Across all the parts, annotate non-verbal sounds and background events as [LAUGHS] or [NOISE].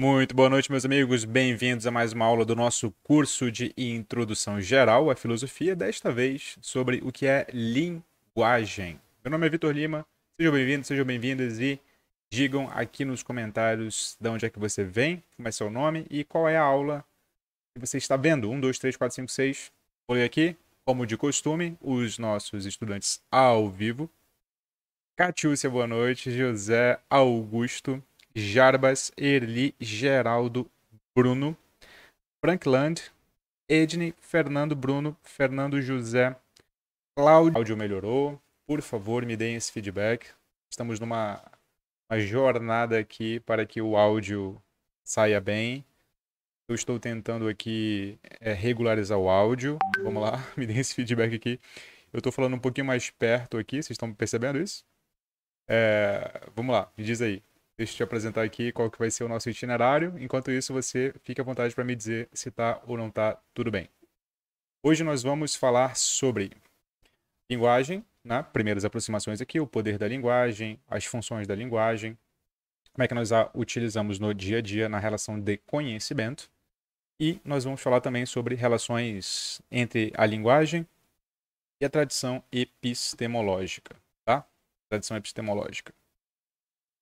Muito boa noite, meus amigos. Bem-vindos a mais uma aula do nosso curso de Introdução Geral à Filosofia, desta vez sobre o que é linguagem. Meu nome é Vitor Lima, sejam bem-vindos, sejam bem-vindas e digam aqui nos comentários de onde é que você vem, como é seu nome e qual é a aula que você está vendo. 1, 2, 3, 4, 5, 6. Vou ler aqui, como de costume, os nossos estudantes ao vivo. Catiúcia, boa noite. José Augusto. Jarbas, Erli, Geraldo, Bruno, Frankland, Edney, Fernando Bruno, Fernando José, Cláudio. Áudio melhorou. Por favor, me deem esse feedback. Estamos numa jornada aqui para que o áudio saia bem. Eu estou tentando aqui é, regularizar o áudio. Vamos lá, [LAUGHS] me deem esse feedback aqui. Eu estou falando um pouquinho mais perto aqui, vocês estão percebendo isso? É, vamos lá, me diz aí. Deixa eu te apresentar aqui qual que vai ser o nosso itinerário. Enquanto isso, você fica à vontade para me dizer se está ou não está tudo bem. Hoje nós vamos falar sobre linguagem, né? primeiras aproximações aqui, o poder da linguagem, as funções da linguagem, como é que nós a utilizamos no dia a dia na relação de conhecimento. E nós vamos falar também sobre relações entre a linguagem e a tradição epistemológica, tá? Tradição epistemológica.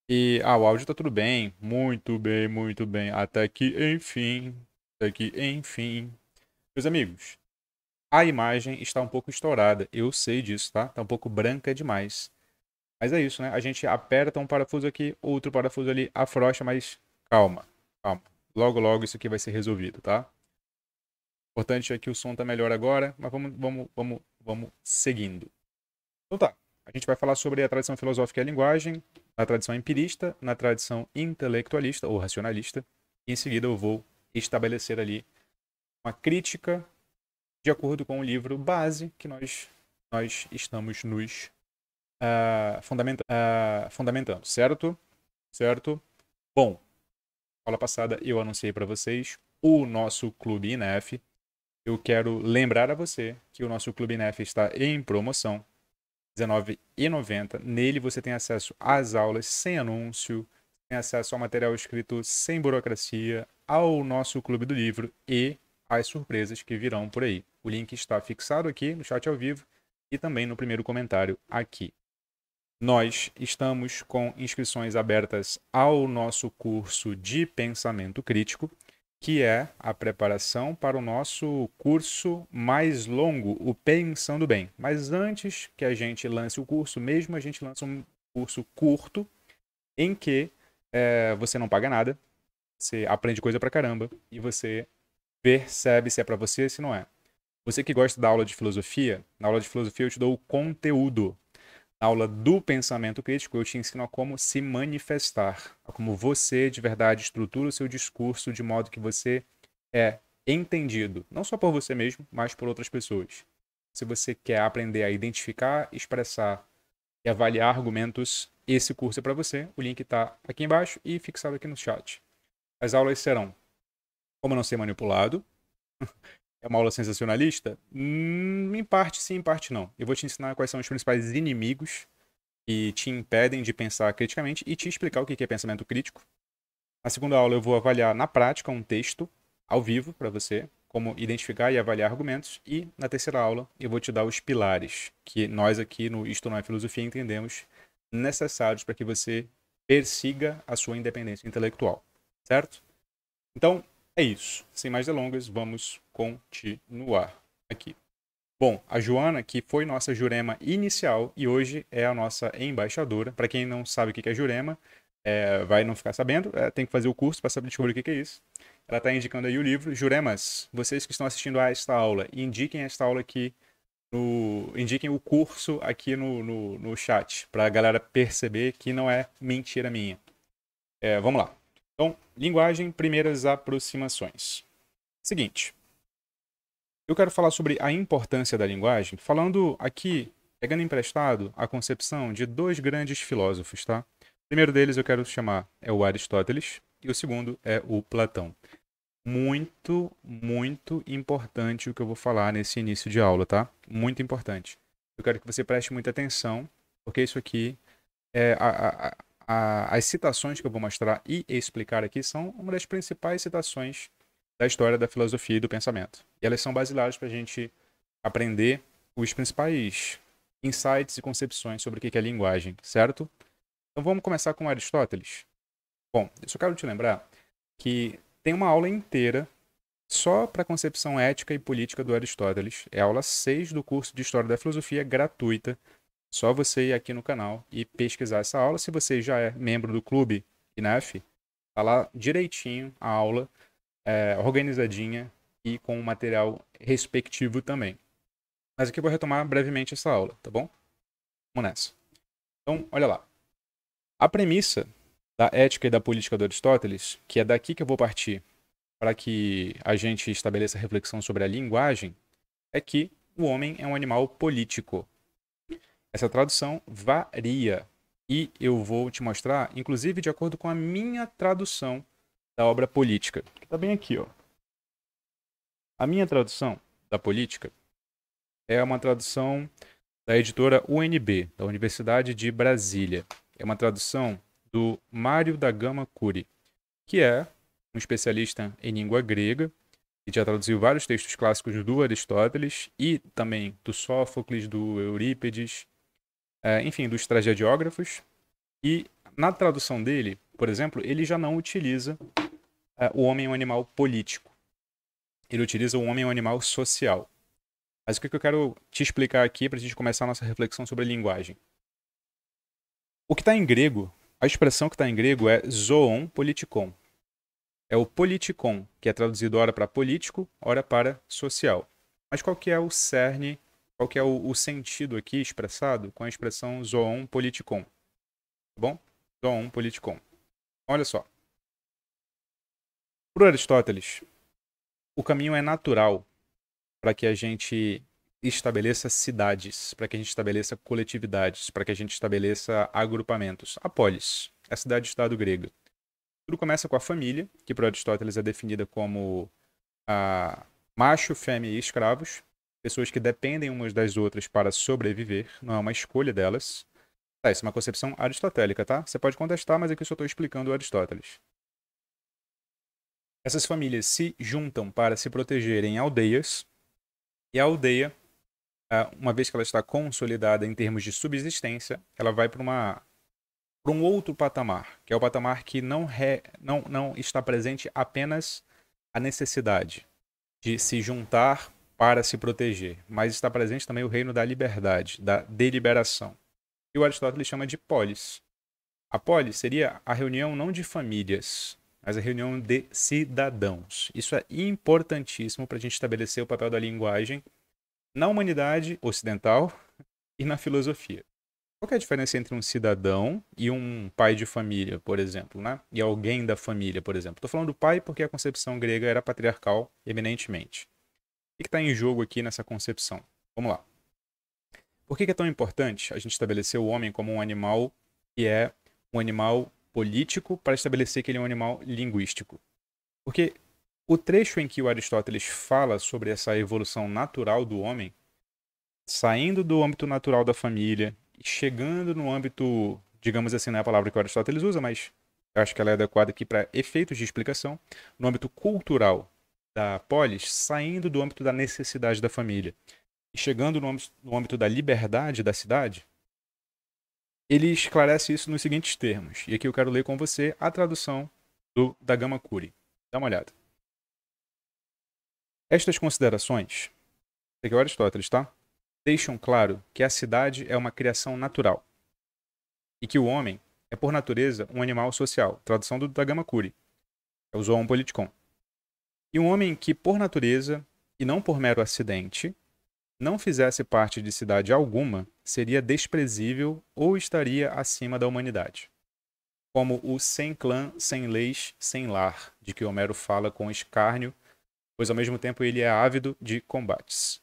E ah, o áudio tá tudo bem. Muito bem, muito bem. Até que enfim. Até que enfim. Meus amigos, a imagem está um pouco estourada. Eu sei disso, tá? Tá um pouco branca demais. Mas é isso, né? A gente aperta um parafuso aqui, outro parafuso ali, afrouxa, mas calma, calma. Logo, logo isso aqui vai ser resolvido, tá? O Importante é que o som tá melhor agora, mas vamos, vamos, vamos, vamos seguindo. Então tá, a gente vai falar sobre a tradição filosófica e a linguagem, na tradição empirista, na tradição intelectualista ou racionalista, e em seguida eu vou estabelecer ali uma crítica de acordo com o livro base que nós, nós estamos nos uh, fundamenta uh, fundamentando, certo? Certo? Bom, aula passada eu anunciei para vocês o nosso Clube INEF. Eu quero lembrar a você que o nosso Clube INEF está em promoção. R$19,90. Nele você tem acesso às aulas sem anúncio, tem acesso ao material escrito sem burocracia, ao nosso clube do livro e às surpresas que virão por aí. O link está fixado aqui no chat ao vivo e também no primeiro comentário aqui. Nós estamos com inscrições abertas ao nosso curso de pensamento crítico que é a preparação para o nosso curso mais longo, o Pensando Bem. Mas antes que a gente lance o curso, mesmo a gente lança um curso curto em que é, você não paga nada, você aprende coisa pra caramba e você percebe se é para você, se não é. Você que gosta da aula de filosofia, na aula de filosofia eu te dou o conteúdo. Na aula do pensamento crítico, eu te ensino a como se manifestar, a como você de verdade estrutura o seu discurso de modo que você é entendido, não só por você mesmo, mas por outras pessoas. Se você quer aprender a identificar, expressar e avaliar argumentos, esse curso é para você. O link está aqui embaixo e fixado aqui no chat. As aulas serão como não ser manipulado, é uma aula sensacionalista? Hum, em parte sim, em parte não. Eu vou te ensinar quais são os principais inimigos que te impedem de pensar criticamente e te explicar o que é pensamento crítico. Na segunda aula, eu vou avaliar na prática um texto ao vivo para você, como identificar e avaliar argumentos. E na terceira aula, eu vou te dar os pilares que nós aqui no Isto Não é Filosofia entendemos necessários para que você persiga a sua independência intelectual, certo? Então, é isso. Sem mais delongas, vamos continuar aqui. Bom, a Joana, que foi nossa Jurema inicial e hoje é a nossa embaixadora. Para quem não sabe o que é Jurema, é, vai não ficar sabendo, é, tem que fazer o curso para saber descobrir o que é isso. Ela está indicando aí o livro. Juremas, vocês que estão assistindo a esta aula, indiquem esta aula aqui, no, indiquem o curso aqui no, no, no chat, para a galera perceber que não é mentira minha. É, vamos lá. Então, linguagem, primeiras aproximações. Seguinte. Eu quero falar sobre a importância da linguagem, falando aqui, pegando emprestado a concepção de dois grandes filósofos, tá? O primeiro deles eu quero chamar é o Aristóteles e o segundo é o Platão. Muito, muito importante o que eu vou falar nesse início de aula, tá? Muito importante. Eu quero que você preste muita atenção, porque isso aqui é a, a, a, as citações que eu vou mostrar e explicar aqui são uma das principais citações da história da filosofia e do pensamento. E elas são basilares para a gente aprender os principais insights e concepções sobre o que é linguagem, certo? Então vamos começar com Aristóteles. Bom, eu só quero te lembrar que tem uma aula inteira só para a concepção ética e política do Aristóteles. É a aula 6 do curso de História da Filosofia, gratuita. Só você ir aqui no canal e pesquisar essa aula. Se você já é membro do clube INEF, tá lá direitinho a aula, é, organizadinha e com o material respectivo também. Mas aqui eu vou retomar brevemente essa aula, tá bom? Vamos nessa. Então, olha lá. A premissa da ética e da política de Aristóteles, que é daqui que eu vou partir para que a gente estabeleça reflexão sobre a linguagem, é que o homem é um animal político. Essa tradução varia e eu vou te mostrar, inclusive de acordo com a minha tradução da obra política, que está bem aqui. Ó. A minha tradução da política é uma tradução da editora UNB, da Universidade de Brasília. É uma tradução do Mário da Gama Cury, que é um especialista em língua grega e já traduziu vários textos clássicos do Aristóteles e também do Sófocles, do Eurípedes é, enfim, dos tragediógrafos. E na tradução dele, por exemplo, ele já não utiliza é, o homem e o animal político. Ele utiliza o homem e o animal social. Mas o que eu quero te explicar aqui para a gente começar a nossa reflexão sobre a linguagem? O que está em grego, a expressão que está em grego é zoon politikon. É o politikon, que é traduzido ora para político, ora para social. Mas qual que é o cerne qual que é o, o sentido aqui expressado com a expressão zoon politikon. Tá bom? Zoon politikon. Olha só. Para Aristóteles, o caminho é natural para que a gente estabeleça cidades, para que a gente estabeleça coletividades, para que a gente estabeleça agrupamentos. A polis é a cidade-estado grega. Tudo começa com a família, que para Aristóteles é definida como a ah, macho, fêmea e escravos, pessoas que dependem umas das outras para sobreviver, não é uma escolha delas. Tá, isso é uma concepção aristotélica, tá? Você pode contestar, mas aqui eu só estou explicando Aristóteles. Essas famílias se juntam para se protegerem em aldeias, e a aldeia, ah, uma vez que ela está consolidada em termos de subsistência, ela vai para uma para um outro patamar, que é o patamar que não, re, não, não está presente apenas a necessidade de se juntar para se proteger, mas está presente também o reino da liberdade, da deliberação. E o Aristóteles chama de polis. A polis seria a reunião não de famílias, mas a reunião de cidadãos. Isso é importantíssimo para a gente estabelecer o papel da linguagem na humanidade ocidental e na filosofia. Qual é a diferença entre um cidadão e um pai de família, por exemplo, né? E alguém da família, por exemplo. Estou falando do pai porque a concepção grega era patriarcal, eminentemente. O que está em jogo aqui nessa concepção? Vamos lá. Por que, que é tão importante a gente estabelecer o homem como um animal que é um animal político para estabelecer que ele é um animal linguístico? Porque o trecho em que o Aristóteles fala sobre essa evolução natural do homem, saindo do âmbito natural da família e chegando no âmbito, digamos assim, não é a palavra que o Aristóteles usa, mas acho que ela é adequada aqui para efeitos de explicação, no âmbito cultural da polis saindo do âmbito da necessidade da família e chegando no âmbito, no âmbito da liberdade da cidade, ele esclarece isso nos seguintes termos. E aqui eu quero ler com você a tradução do, da Gama Curi. Dá uma olhada. Estas considerações, aqui é Aristóteles, tá? Deixam claro que a cidade é uma criação natural e que o homem é, por natureza, um animal social. Tradução do Dagama Curi. É o Zoon Politicon. E um homem que, por natureza, e não por mero acidente, não fizesse parte de cidade alguma, seria desprezível ou estaria acima da humanidade. Como o sem clã, sem leis, sem lar, de que Homero fala com escárnio, pois ao mesmo tempo ele é ávido de combates.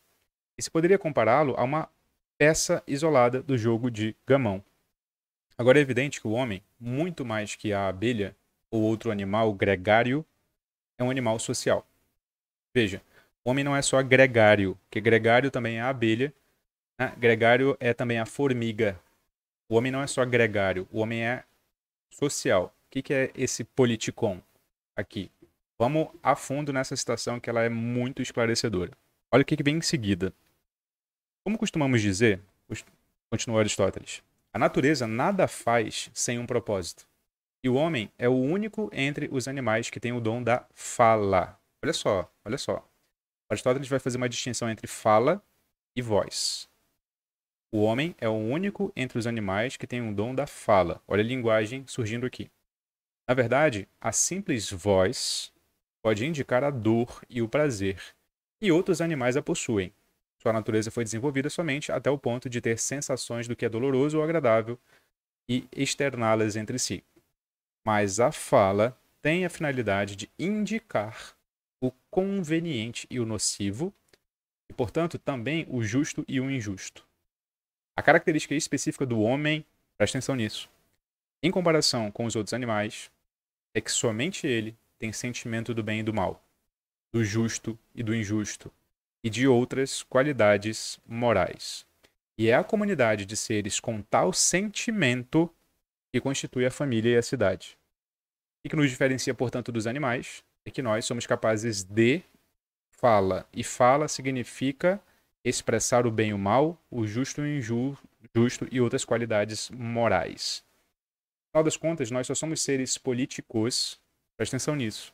E se poderia compará-lo a uma peça isolada do jogo de gamão. Agora é evidente que o homem, muito mais que a abelha ou outro animal gregário, é um animal social. Veja, o homem não é só gregário, que gregário também é a abelha, né? gregário é também a formiga. O homem não é só gregário, o homem é social. O que, que é esse politicon aqui? Vamos a fundo nessa citação que ela é muito esclarecedora. Olha o que, que vem em seguida. Como costumamos dizer, continua Aristóteles, a natureza nada faz sem um propósito. E o homem é o único entre os animais que tem o dom da fala. Olha só, olha só. Aristóteles vai fazer uma distinção entre fala e voz. O homem é o único entre os animais que tem o dom da fala. Olha a linguagem surgindo aqui. Na verdade, a simples voz pode indicar a dor e o prazer, e outros animais a possuem. Sua natureza foi desenvolvida somente até o ponto de ter sensações do que é doloroso ou agradável e externá-las entre si mas a fala tem a finalidade de indicar o conveniente e o nocivo, e, portanto, também o justo e o injusto. A característica específica do homem, presta atenção nisso, em comparação com os outros animais, é que somente ele tem sentimento do bem e do mal, do justo e do injusto, e de outras qualidades morais. E é a comunidade de seres com tal sentimento que constitui a família e a cidade. O que nos diferencia, portanto, dos animais é que nós somos capazes de fala, e fala significa expressar o bem e o mal, o justo e o injusto e outras qualidades morais. No final das contas, nós só somos seres políticos, presta atenção nisso,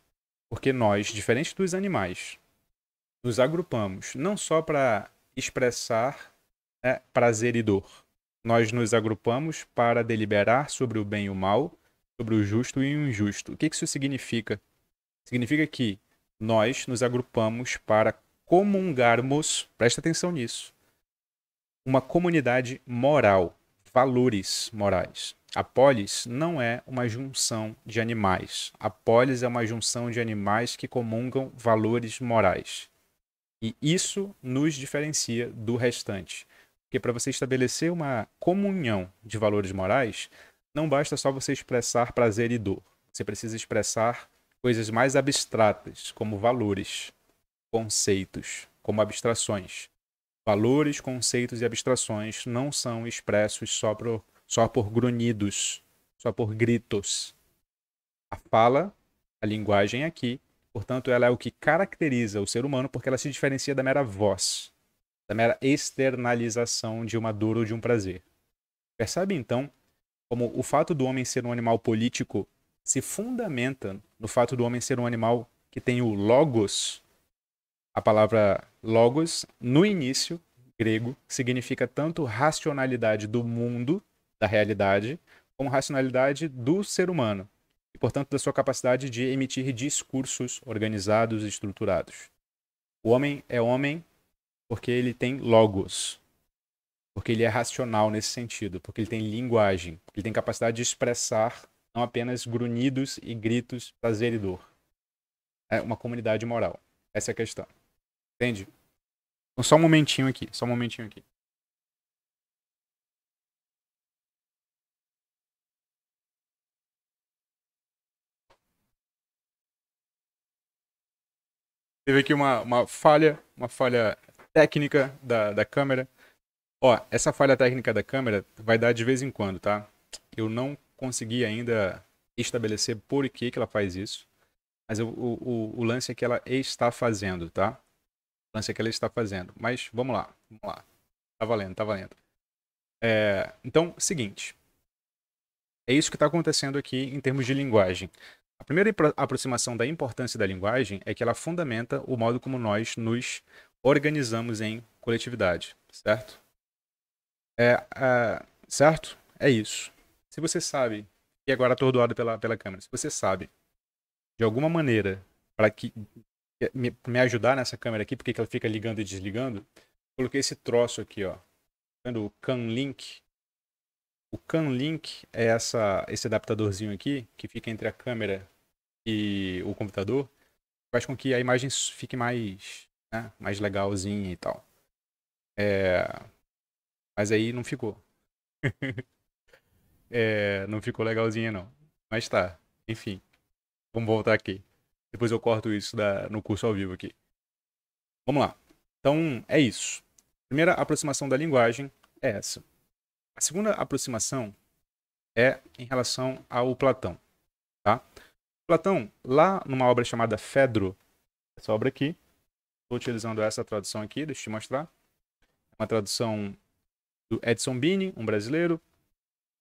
porque nós, diferente dos animais, nos agrupamos não só para expressar né, prazer e dor, nós nos agrupamos para deliberar sobre o bem e o mal, sobre o justo e o injusto. O que isso significa? Significa que nós nos agrupamos para comungarmos, presta atenção nisso, uma comunidade moral, valores morais. A polis não é uma junção de animais. A polis é uma junção de animais que comungam valores morais. E isso nos diferencia do restante. Porque para você estabelecer uma comunhão de valores morais, não basta só você expressar prazer e dor. Você precisa expressar coisas mais abstratas, como valores, conceitos, como abstrações. Valores, conceitos e abstrações não são expressos só por, só por grunhidos, só por gritos. A fala, a linguagem é aqui, portanto, ela é o que caracteriza o ser humano porque ela se diferencia da mera voz da mera externalização de uma dor ou de um prazer. Percebe então como o fato do homem ser um animal político se fundamenta no fato do homem ser um animal que tem o logos. A palavra logos, no início grego, significa tanto racionalidade do mundo, da realidade, como racionalidade do ser humano, e portanto da sua capacidade de emitir discursos organizados e estruturados. O homem é homem porque ele tem logos. Porque ele é racional nesse sentido. Porque ele tem linguagem. Ele tem capacidade de expressar não apenas grunhidos e gritos, prazer e dor. É uma comunidade moral. Essa é a questão. Entende? Então, só um momentinho aqui. Só um momentinho aqui. teve aqui uma, uma falha, uma falha técnica da, da câmera. Ó, essa falha técnica da câmera vai dar de vez em quando, tá? Eu não consegui ainda estabelecer por que, que ela faz isso, mas o, o, o lance é que ela está fazendo, tá? O lance é que ela está fazendo. Mas vamos lá, vamos lá. Tá valendo, tá valendo. É, então, seguinte. É isso que está acontecendo aqui em termos de linguagem. A primeira aproximação da importância da linguagem é que ela fundamenta o modo como nós nos organizamos em coletividade, certo? É, é, certo? É isso. Se você sabe, e agora atordoado pela, pela câmera, se você sabe de alguma maneira para que me, me, ajudar nessa câmera aqui, porque ela fica ligando e desligando, coloquei esse troço aqui, ó. Vendo o Can Link? O Can Link é essa, esse adaptadorzinho aqui que fica entre a câmera e o computador, faz com que a imagem fique mais né? mais legalzinha e tal. É... Mas aí não ficou. [LAUGHS] é... Não ficou legalzinha, não. Mas tá, enfim. Vamos voltar aqui. Depois eu corto isso da... no curso ao vivo aqui. Vamos lá. Então, é isso. Primeira aproximação da linguagem é essa. A segunda aproximação é em relação ao Platão. Tá? Platão, lá numa obra chamada Fedro, essa obra aqui, Estou utilizando essa tradução aqui, deixa eu te mostrar. É uma tradução do Edson Bini, um brasileiro,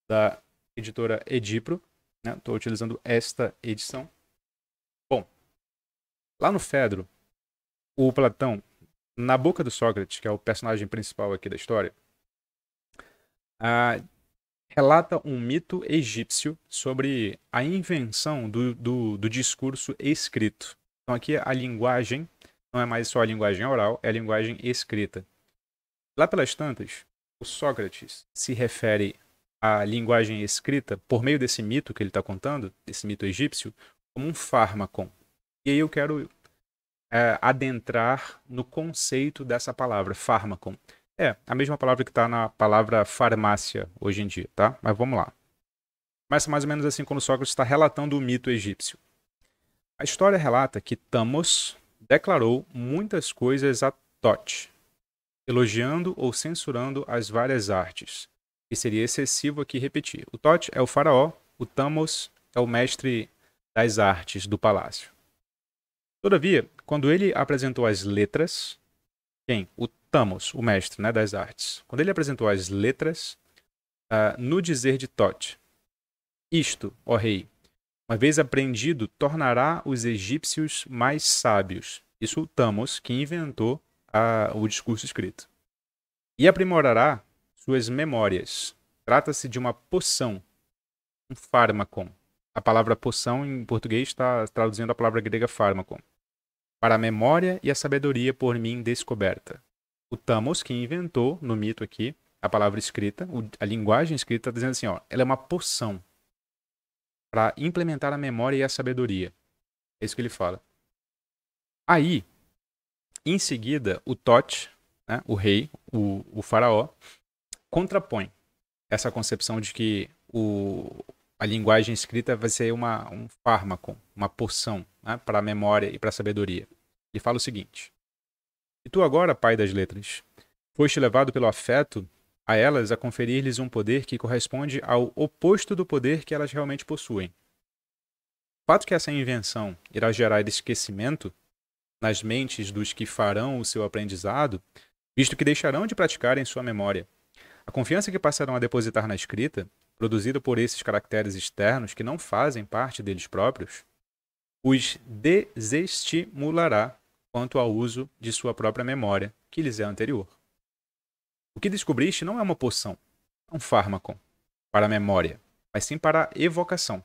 da editora Edipro. Estou né? utilizando esta edição. Bom, lá no Fedro, o Platão, na boca do Sócrates, que é o personagem principal aqui da história, relata um mito egípcio sobre a invenção do, do, do discurso escrito. Então aqui é a linguagem não é mais só a linguagem oral, é a linguagem escrita. Lá pelas tantas, o Sócrates se refere à linguagem escrita, por meio desse mito que ele está contando, desse mito egípcio, como um fármaco. E aí eu quero é, adentrar no conceito dessa palavra, fármaco. É, a mesma palavra que está na palavra farmácia hoje em dia, tá? Mas vamos lá. Começa é mais ou menos assim quando Sócrates está relatando o mito egípcio. A história relata que Tamos, declarou muitas coisas a Tote, elogiando ou censurando as várias artes, E seria excessivo aqui repetir. O Tote é o faraó, o Tamos é o mestre das artes do palácio. Todavia, quando ele apresentou as letras, quem? O Tamos, o mestre né, das artes. Quando ele apresentou as letras, uh, no dizer de Tote, isto, ó rei, uma vez aprendido, tornará os egípcios mais sábios. Isso o Tamos, que inventou a, o discurso escrito. E aprimorará suas memórias. Trata-se de uma poção, um fármaco. A palavra poção em português está traduzindo a palavra grega fármaco. Para a memória e a sabedoria por mim descoberta. O Tamos, que inventou, no mito aqui, a palavra escrita, a linguagem escrita, está dizendo assim: ó, ela é uma poção para implementar a memória e a sabedoria. É isso que ele fala. Aí, em seguida, o Tot, né, o rei, o, o faraó, contrapõe essa concepção de que o, a linguagem escrita vai ser uma, um fármaco, uma porção né, para a memória e para a sabedoria. Ele fala o seguinte: E tu agora, pai das letras, foste levado pelo afeto a elas a conferir-lhes um poder que corresponde ao oposto do poder que elas realmente possuem. O fato que essa invenção irá gerar esquecimento nas mentes dos que farão o seu aprendizado, visto que deixarão de praticar em sua memória. A confiança que passarão a depositar na escrita, produzida por esses caracteres externos que não fazem parte deles próprios, os desestimulará quanto ao uso de sua própria memória, que lhes é anterior. O que descobriste não é uma poção, é um fármaco para a memória, mas sim para a evocação.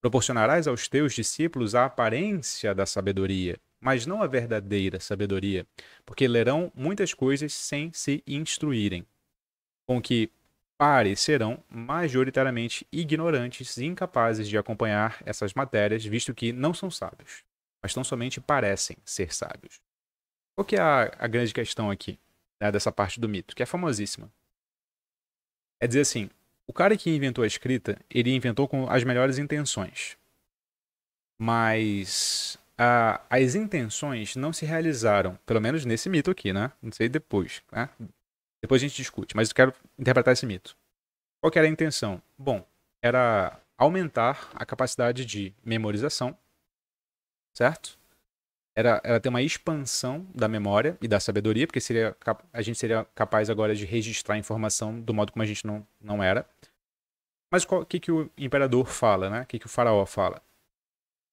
Proporcionarás aos teus discípulos a aparência da sabedoria, mas não a verdadeira sabedoria, porque lerão muitas coisas sem se instruírem, com que parecerão majoritariamente ignorantes e incapazes de acompanhar essas matérias, visto que não são sábios, mas tão somente parecem ser sábios. Qual que é a, a grande questão aqui? né, dessa parte do mito, que é famosíssima. É dizer assim, o cara que inventou a escrita, ele inventou com as melhores intenções. Mas a, as intenções não se realizaram, pelo menos nesse mito aqui, né? Não sei depois, né? Depois a gente discute, mas eu quero interpretar esse mito. Qual era a intenção? Bom, era aumentar a capacidade de memorização, certo? era, ela tem uma expansão da memória e da sabedoria, porque seria, a gente seria capaz agora de registrar informação do modo como a gente não, não era. Mas o que, que o imperador fala, né? O que, que o faraó fala?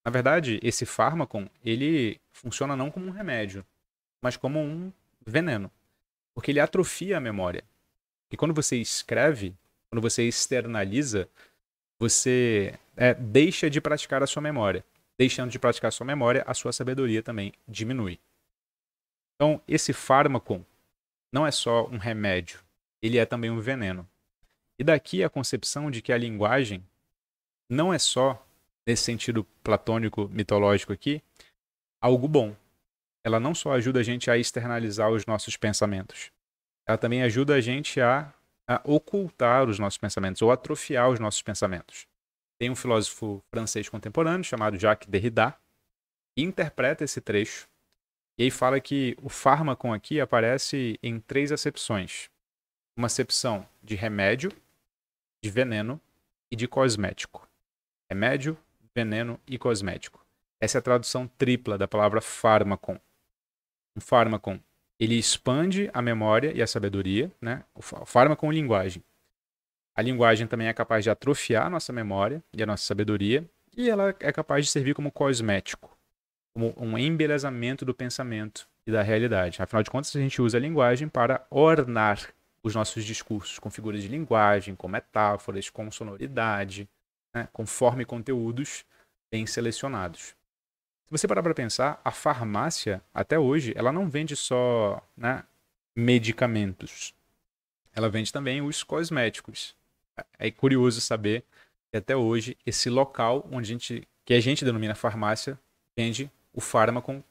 Na verdade, esse fármaco, ele funciona não como um remédio, mas como um veneno. Porque ele atrofia a memória. E quando você escreve, quando você externaliza, você é, deixa de praticar a sua memória deixando de praticar sua memória, a sua sabedoria também diminui. Então, esse fármaco não é só um remédio, ele é também um veneno. E daqui a concepção de que a linguagem não é só, nesse sentido platônico, mitológico aqui, algo bom. Ela não só ajuda a gente a externalizar os nossos pensamentos, ela também ajuda a gente a, a ocultar os nossos pensamentos ou atrofiar os nossos pensamentos. Tem um filósofo francês contemporâneo chamado Jacques Derrida, que interpreta esse trecho. E aí fala que o fármaco aqui aparece em três acepções: uma acepção de remédio, de veneno e de cosmético. Remédio, veneno e cosmético. Essa é a tradução tripla da palavra fármaco. Um fármaco, ele expande a memória e a sabedoria, né? O fármaco é linguagem. A linguagem também é capaz de atrofiar a nossa memória e a nossa sabedoria, e ela é capaz de servir como cosmético, como um embelezamento do pensamento e da realidade. Afinal de contas, a gente usa a linguagem para ornar os nossos discursos com figuras de linguagem, com metáforas, com sonoridade, né? conforme conteúdos bem selecionados. Se você parar para pensar, a farmácia, até hoje, ela não vende só né, medicamentos. Ela vende também os cosméticos é curioso saber que até hoje esse local onde a gente, que a gente denomina farmácia vende o fármaco,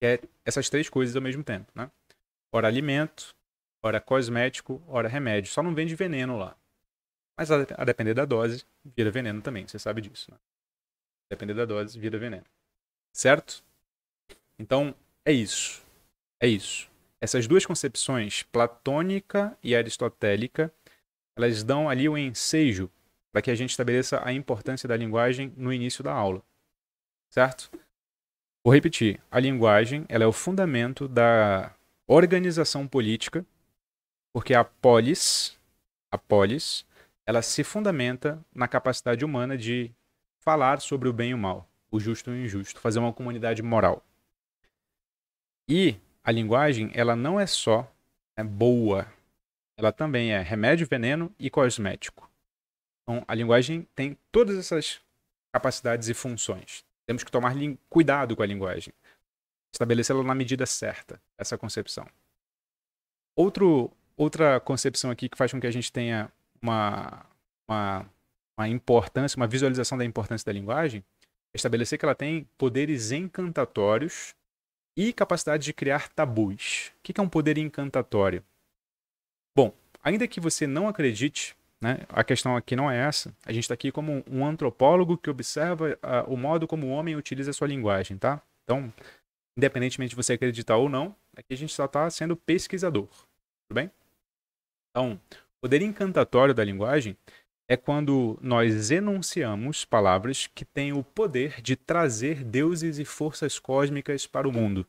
que é essas três coisas ao mesmo tempo, né? Ora alimento, ora cosmético, ora remédio. Só não vende veneno lá. Mas a, depender da dose, vira veneno também, você sabe disso, né? A depender da dose, vira veneno. Certo? Então, é isso. É isso. Essas duas concepções, platônica e aristotélica, elas dão ali o ensejo para que a gente estabeleça a importância da linguagem no início da aula. Certo? Vou repetir. A linguagem ela é o fundamento da organização política, porque a polis, a polis, ela se fundamenta na capacidade humana de falar sobre o bem e o mal, o justo e o injusto, fazer uma comunidade moral. E a linguagem, ela não é só é boa ela também é remédio, veneno e cosmético. Então, a linguagem tem todas essas capacidades e funções. Temos que tomar cuidado com a linguagem, estabelecê-la na medida certa, essa concepção. Outro, outra concepção aqui que faz com que a gente tenha uma, uma, uma importância, uma visualização da importância da linguagem, é estabelecer que ela tem poderes encantatórios e capacidade de criar tabus. O que é um poder encantatório? Bom, ainda que você não acredite, né, a questão aqui não é essa. A gente está aqui como um antropólogo que observa uh, o modo como o homem utiliza a sua linguagem, tá? Então, independentemente de você acreditar ou não, aqui a gente só está sendo pesquisador, tudo bem? Então, poder encantatório da linguagem é quando nós enunciamos palavras que têm o poder de trazer deuses e forças cósmicas para o mundo.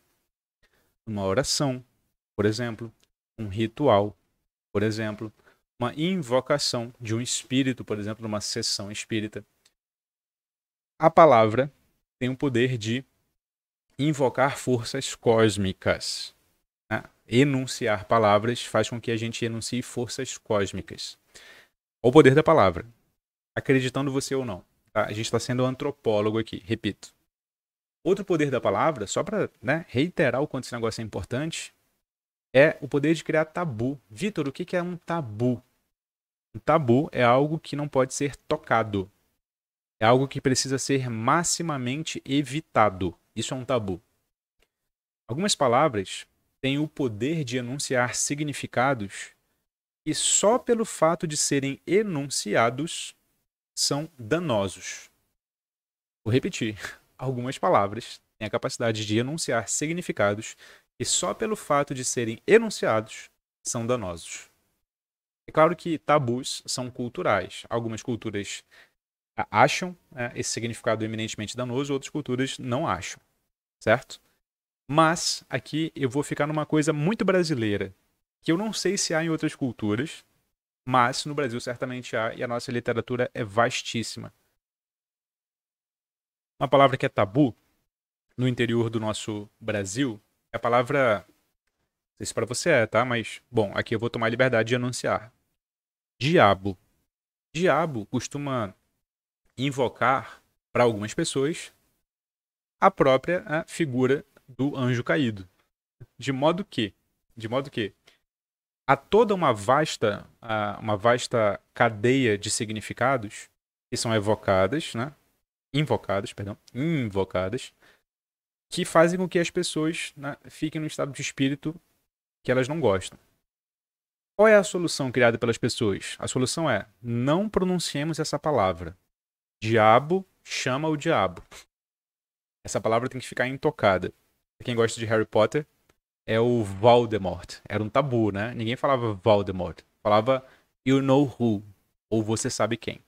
Uma oração, por exemplo, um ritual, por exemplo, uma invocação de um espírito, por exemplo, numa sessão espírita. A palavra tem o poder de invocar forças cósmicas. Né? Enunciar palavras faz com que a gente enuncie forças cósmicas. O poder da palavra, acreditando você ou não. Tá? A gente está sendo antropólogo aqui, repito. Outro poder da palavra, só para né, reiterar o quanto esse negócio é importante, é o poder de criar tabu. Vitor, o que, é um tabu? Um tabu é algo que não pode ser tocado. É algo que precisa ser maximamente evitado. Isso é um tabu. Algumas palavras têm o poder de enunciar significados que só pelo fato de serem enunciados são danosos. Vou repetir. [LAUGHS] Algumas palavras têm a capacidade de enunciar significados e só pelo fato de serem enunciados são danosos. É claro que tabus são culturais. Algumas culturas acham né, esse significado eminentemente danoso, outras culturas não acham, certo? Mas aqui eu vou ficar numa coisa muito brasileira, que eu não sei se há em outras culturas, mas no Brasil certamente há e a nossa literatura é vastíssima. Uma palavra que é tabu no interior do nosso Brasil a palavra. Não sei se pra você é, tá? Mas, bom, aqui eu vou tomar liberdade de anunciar. Diabo. Diabo costuma invocar, para algumas pessoas, a própria a figura do anjo caído. De modo que, de modo que há toda uma vasta, uma vasta cadeia de significados que são evocadas, né? invocadas, perdão, invocadas que fazem com que as pessoas né, fiquem no estado de espírito que elas não gostam. Qual é a solução criada pelas pessoas? A solução é não pronunciemos essa palavra. Diabo chama o diabo. Essa palavra tem que ficar intocada. Quem gosta de Harry Potter é o Voldemort. Era um tabu, né? Ninguém falava Voldemort. Falava You Know Who, ou Você Sabe Quem.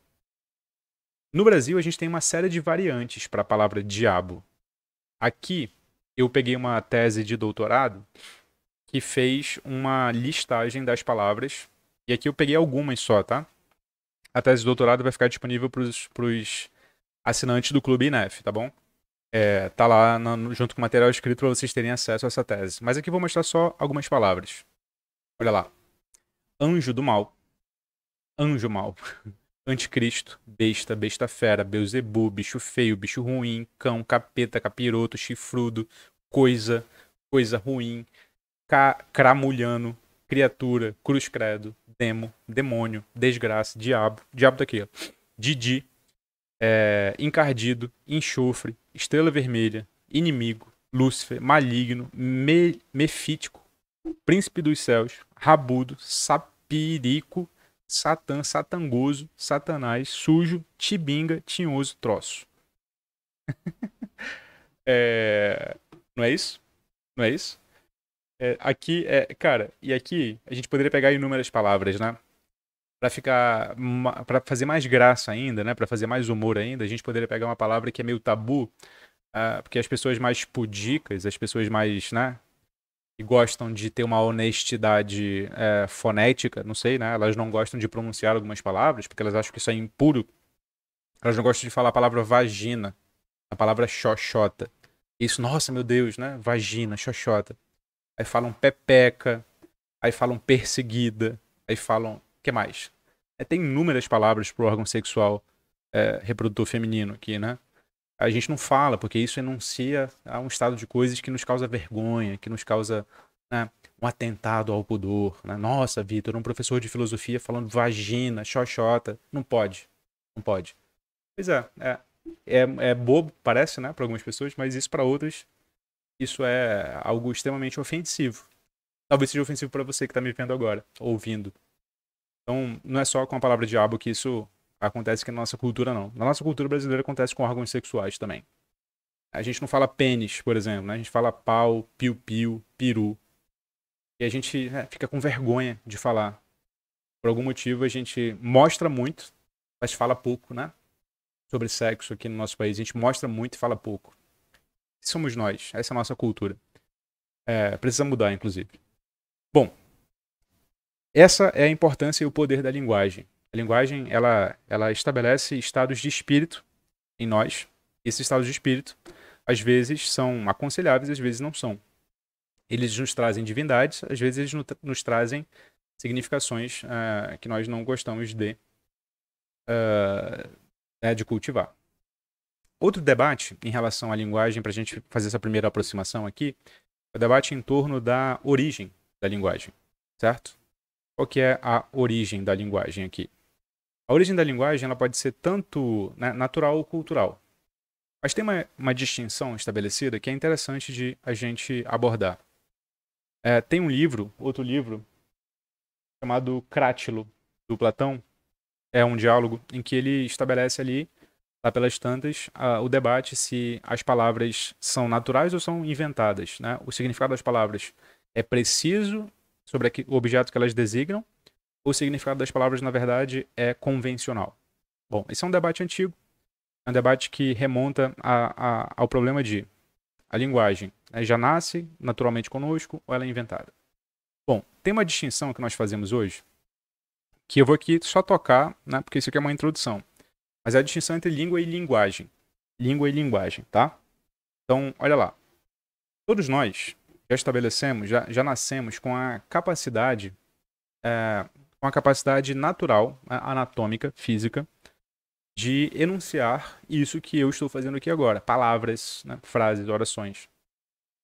No Brasil, a gente tem uma série de variantes para a palavra diabo. Aqui eu peguei uma tese de doutorado que fez uma listagem das palavras. E aqui eu peguei algumas só, tá? A tese de doutorado vai ficar disponível para os assinantes do Clube INEF, tá bom? É, tá lá no, junto com o material escrito para vocês terem acesso a essa tese. Mas aqui eu vou mostrar só algumas palavras. Olha lá. Anjo do mal. Anjo mal. [LAUGHS] anticristo, besta, besta fera, Beuzebu, bicho feio, bicho ruim, cão, capeta, capiroto, chifrudo, coisa, coisa ruim, ca cramulhano, criatura, cruz credo, demo, demônio, desgraça, diabo, diabo daqui, tá ó. Didi, é, encardido, enxofre, estrela vermelha, inimigo, Lúcifer, maligno, me, mefítico, príncipe dos céus, rabudo, sapirico, Satã, Satangoso, Satanás, sujo, tibinga, tinhoso, troço. [LAUGHS] é... Não é isso? Não é isso? É, aqui, é, cara, e aqui a gente poderia pegar inúmeras palavras, né? Para ficar, para fazer mais graça ainda, né? Para fazer mais humor ainda, a gente poderia pegar uma palavra que é meio tabu, uh, porque as pessoas mais pudicas, as pessoas mais, né? e gostam de ter uma honestidade é, fonética, não sei, né? Elas não gostam de pronunciar algumas palavras, porque elas acham que isso é impuro. Elas não gostam de falar a palavra vagina, a palavra xoxota. Isso, nossa, meu Deus, né? Vagina, xoxota. Aí falam pepeca, aí falam perseguida, aí falam. que mais? É, tem inúmeras palavras pro órgão sexual é, reprodutor feminino aqui, né? a gente não fala, porque isso enuncia a ah, um estado de coisas que nos causa vergonha, que nos causa né, um atentado ao pudor. Né? Nossa, Vitor, um professor de filosofia falando vagina, xoxota. Não pode. Não pode. Pois é, é, é, é bobo, parece, né, para algumas pessoas, mas isso para outras, isso é algo extremamente ofensivo. Talvez seja ofensivo para você que está me vendo agora, ouvindo. Então, não é só com a palavra diabo que isso acontece que na nossa cultura não. Na nossa cultura brasileira acontece com órgãos sexuais também. A gente não fala pênis, por exemplo, né? A gente fala pau, piu-piu, peru. E a gente né, fica com vergonha de falar. Por algum motivo a gente mostra muito, mas fala pouco, né? Sobre sexo aqui no nosso país. A gente mostra muito e fala pouco. Somos nós. Essa é a nossa cultura. É, precisa mudar, inclusive. Bom, essa é a importância e o poder da linguagem. A linguagem, ela, ela estabelece estados de espírito em nós. Esses estados de espírito, às vezes, são aconselháveis, às vezes não são. Eles nos trazem divindades, às vezes eles nos trazem significações uh, que nós não gostamos de, uh, né, de cultivar. Outro debate em relação à linguagem, para a gente fazer essa primeira aproximação aqui, é o debate em torno da origem da linguagem, certo? Qual que é a origem da linguagem aqui? A origem da linguagem ela pode ser tanto né, natural ou cultural. Mas tem uma, uma, distinção estabelecida que é interessante de a gente abordar. É, tem um livro, outro livro, chamado Crátilo, do Platão. É um diálogo em que ele estabelece ali, lá pelas tantas, a, o debate se as palavras são naturais ou são inventadas. Né? O significado das palavras é preciso sobre o objeto que elas designam o significado das palavras, na verdade, é convencional. Bom, esse é um debate antigo, é um debate que remonta a, a, ao problema de a linguagem né, já nasce naturalmente conosco ou ela é inventada. Bom, tem uma distinção que nós fazemos hoje, que eu vou aqui só tocar, né, porque isso aqui é uma introdução, mas é a distinção entre língua e linguagem. Língua e linguagem, tá? Então, olha lá. Todos nós já estabelecemos, já, já nascemos com a capacidade é, uma capacidade natural, anatômica, física, de enunciar isso que eu estou fazendo aqui agora. Palavras, né? frases, orações.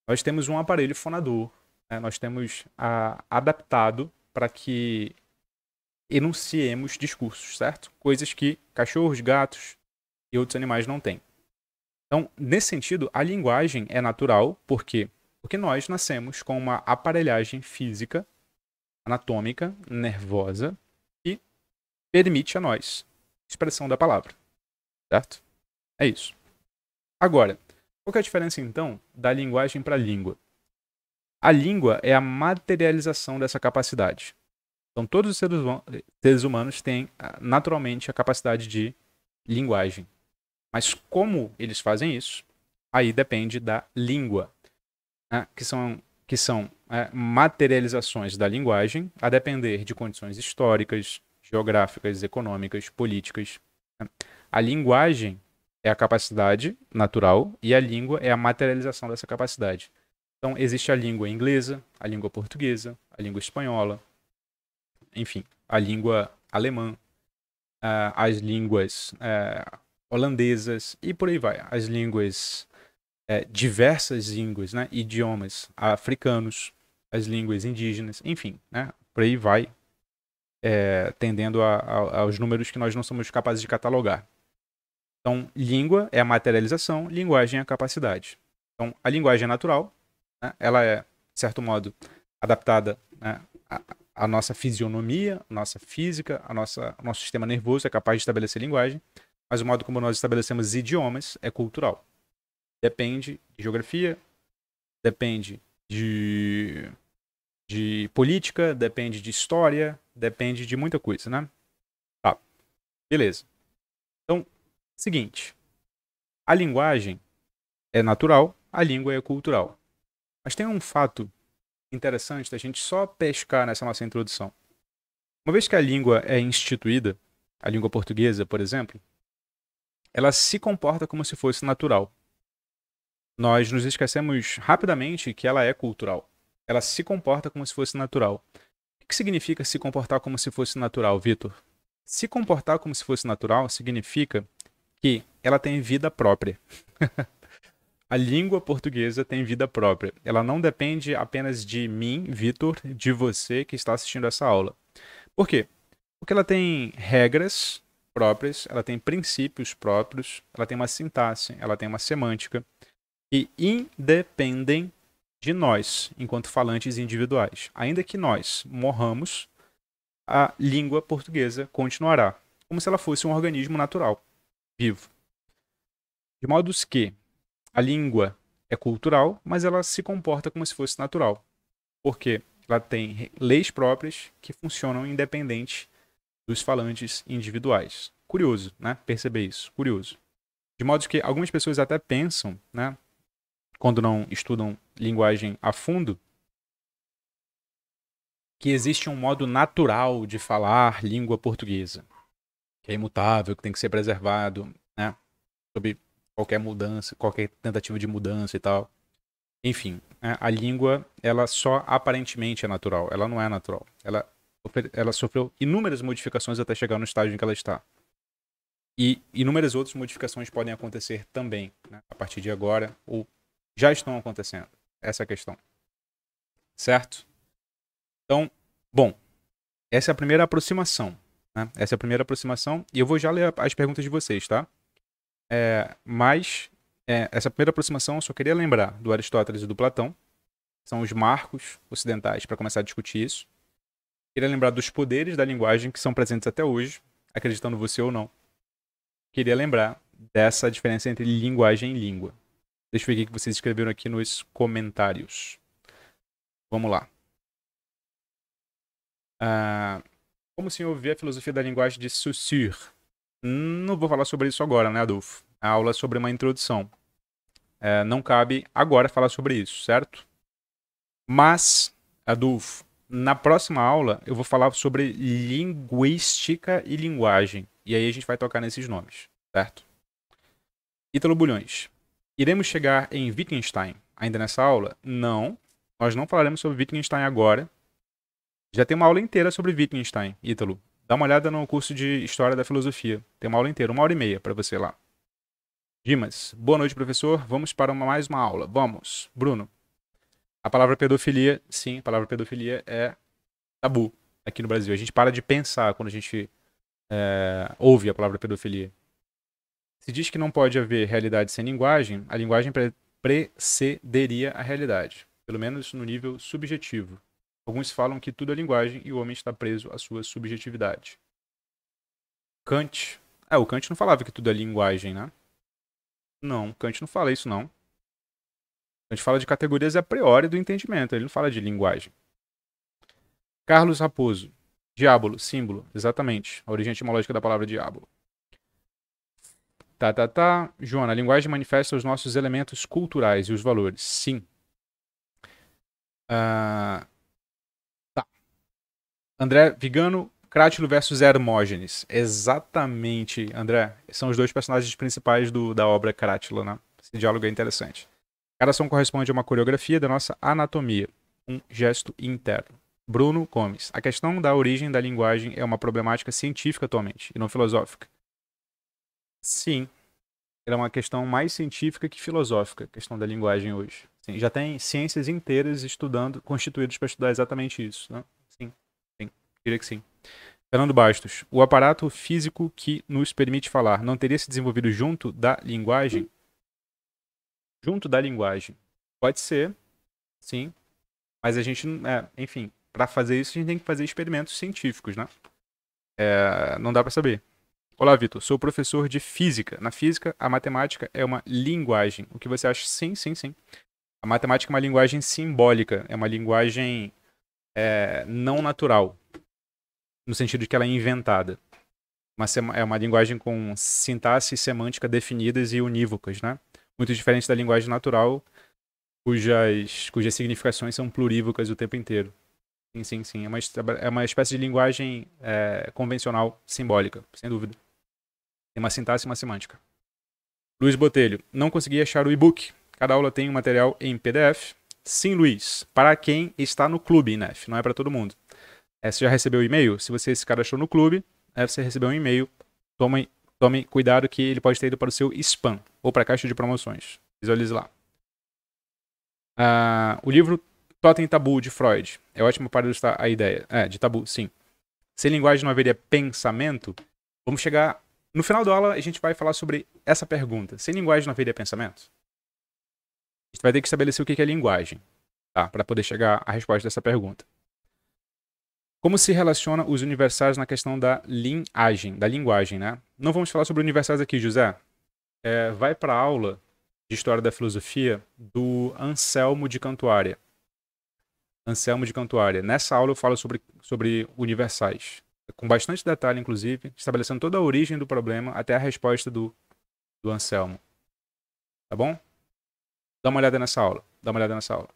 Nós temos um aparelho fonador, né? nós temos a, adaptado para que enunciemos discursos, certo? Coisas que cachorros, gatos e outros animais não têm. Então, nesse sentido, a linguagem é natural, por quê? Porque nós nascemos com uma aparelhagem física anatômica, nervosa, que permite a nós expressão da palavra. Certo? É isso. Agora, qual é a diferença então da linguagem para a língua? A língua é a materialização dessa capacidade. Então, todos os seres, seres humanos têm ah, naturalmente a capacidade de linguagem. Mas como eles fazem isso, aí depende da língua, né? que são que são é, materializações da linguagem, a depender de condições históricas, geográficas, econômicas, políticas. A linguagem é a capacidade natural e a língua é a materialização dessa capacidade. Então, existe a língua inglesa, a língua portuguesa, a língua espanhola, enfim, a língua alemã, eh, as línguas eh, holandesas e por aí vai. As línguas é, diversas línguas, né, idiomas africanos, as línguas indígenas, enfim, né, por aí vai, é, tendendo a, a, aos números que nós não somos capazes de catalogar. Então, língua é a materialização, linguagem é a capacidade. Então, a linguagem é natural, né, ela é, de certo modo, adaptada né, nossa fisionomia, nossa física, a nossa, nosso sistema nervoso é capaz de estabelecer linguagem, mas o modo como nós estabelecemos idiomas é cultural depende de geografia, depende de, de política, depende de história, depende de muita coisa, né? Tá, beleza. Então, seguinte, a linguagem é natural, a língua é cultural. Mas tem um fato interessante da gente só pescar nessa nossa introdução. Uma vez que a língua é instituída, a língua portuguesa, por exemplo, ela se comporta como se fosse natural nós nos esquecemos rapidamente que ela é cultural. Ela se comporta como se fosse natural. O que significa se comportar como se fosse natural, Vitor? Se comportar como se fosse natural significa que ela tem vida própria. [LAUGHS] a língua portuguesa tem vida própria. Ela não depende apenas de mim, Vitor, de você que está assistindo essa aula. Por quê? Porque ela tem regras próprias, ela tem princípios próprios, ela tem uma sintaxe, ela tem uma semântica e independem de nós, enquanto falantes individuais. Ainda que nós morramos, a língua portuguesa continuará, como se ela fosse um organismo natural, vivo. De modo que a língua é cultural, mas ela se comporta como se fosse natural, porque ela tem leis próprias que funcionam independente dos falantes individuais. Curioso, né? Perceber isso, curioso. De modo que algumas pessoas até pensam, né? quando não estudam linguagem a fundo, que existe um modo natural de falar língua portuguesa, que é imutável, que tem que ser preservado, né? Sob qualquer mudança, qualquer tentativa de mudança e tal. Enfim, né, a língua, ela só aparentemente é natural, ela não é natural. Ela, ela sofreu inúmeras modificações até chegar no estágio em que ela está. E inúmeras outras modificações podem acontecer também, né? a partir de agora ou já estão acontecendo. Essa é a questão. Certo? Então, bom, essa é a primeira aproximação. Né? Essa é a primeira aproximação. E eu vou já ler as perguntas de vocês, tá? É, mas, é, essa primeira aproximação eu só queria lembrar do Aristóteles e do Platão. São os marcos ocidentais para começar a discutir isso. Queria lembrar dos poderes da linguagem que são presentes até hoje, acreditando você ou não. Queria lembrar dessa diferença entre linguagem e língua. Deixa eu ver o que vocês escreveram aqui nos comentários. Vamos lá. Ah, como o senhor vê a filosofia da linguagem de Saussure? Não vou falar sobre isso agora, né, Adolfo? A aula é sobre uma introdução. É, não cabe agora falar sobre isso, certo? Mas, Adolfo, na próxima aula eu vou falar sobre linguística e linguagem. E aí a gente vai tocar nesses nomes, certo? Ítalo Bulhões. Iremos chegar em Wittgenstein ainda nessa aula? Não, nós não falaremos sobre Wittgenstein agora. Já tem uma aula inteira sobre Wittgenstein, Ítalo. Dá uma olhada no curso de História da Filosofia. Tem uma aula inteira, uma hora e meia para você lá. Dimas, boa noite, professor. Vamos para uma, mais uma aula. Vamos. Bruno, a palavra pedofilia, sim, a palavra pedofilia é tabu aqui no Brasil. A gente para de pensar quando a gente é, ouve a palavra pedofilia. Se diz que não pode haver realidade sem linguagem, a linguagem pre precederia a realidade, pelo menos no nível subjetivo. Alguns falam que tudo é linguagem e o homem está preso à sua subjetividade. Kant. Ah, o Kant não falava que tudo é linguagem, né? Não, Kant não fala isso, não. Kant fala de categorias a priori do entendimento, ele não fala de linguagem. Carlos Raposo. Diábolo, símbolo, exatamente. A origem etimológica da palavra diábolo. Tá, tá, tá. Joana, a linguagem manifesta os nossos elementos culturais e os valores. Sim. Uh, tá. André Vigano, Crátilo versus Hermógenes. Exatamente, André. São os dois personagens principais do, da obra Crátilo, né? Esse diálogo é interessante. Cada som corresponde a uma coreografia da nossa anatomia, um gesto interno. Bruno Gomes. A questão da origem da linguagem é uma problemática científica atualmente, e não filosófica. Sim. era é uma questão mais científica que filosófica, a questão da linguagem hoje. Sim, já tem ciências inteiras estudando, constituídas para estudar exatamente isso. Né? Sim, sim, diria que sim. Fernando Bastos, o aparato físico que nos permite falar não teria se desenvolvido junto da linguagem? Junto da linguagem. Pode ser, sim. Mas a gente, é, enfim, para fazer isso a gente tem que fazer experimentos científicos, né? É, não dá para saber. Olá, Vitor. Sou professor de física. Na física, a matemática é uma linguagem. O que você acha? Sim, sim, sim. A matemática é uma linguagem simbólica, é uma linguagem é, não natural, no sentido de que ela é inventada. Mas é uma linguagem com sintaxe e semântica definidas e unívocas, né? Muito diferente da linguagem natural, cujas, cujas significações são plurívocas o tempo inteiro. Sim, sim, sim. É uma, é uma espécie de linguagem é, convencional, simbólica, sem dúvida. Tem uma sintaxe e uma semântica. Luiz Botelho, não consegui achar o e-book. Cada aula tem um material em PDF. Sim, Luiz, para quem está no clube, INEF, não é para todo mundo. É, você já recebeu o e-mail? Se você se cadastrou no clube, é, você recebeu um e-mail, tome, tome cuidado que ele pode ter ido para o seu spam ou para a caixa de promoções. Visualize lá. Ah, o livro Totem Tabu, de Freud, é ótimo para ilustrar a ideia. É, de tabu, sim. Se linguagem não haveria pensamento, vamos chegar no final da aula, a gente vai falar sobre essa pergunta. Sem linguagem na vida é pensamento? A gente vai ter que estabelecer o que é linguagem, tá? Para poder chegar à resposta dessa pergunta. Como se relaciona os universais na questão da linhagem, da linguagem, né? Não vamos falar sobre universais aqui, José. É, vai para a aula de História da Filosofia do Anselmo de Cantuária. Anselmo de Cantuária. Nessa aula eu falo sobre, sobre universais com bastante detalhe, inclusive, estabelecendo toda a origem do problema até a resposta do, do Anselmo. Tá bom? Dá uma olhada nessa aula. Dá uma olhada nessa aula.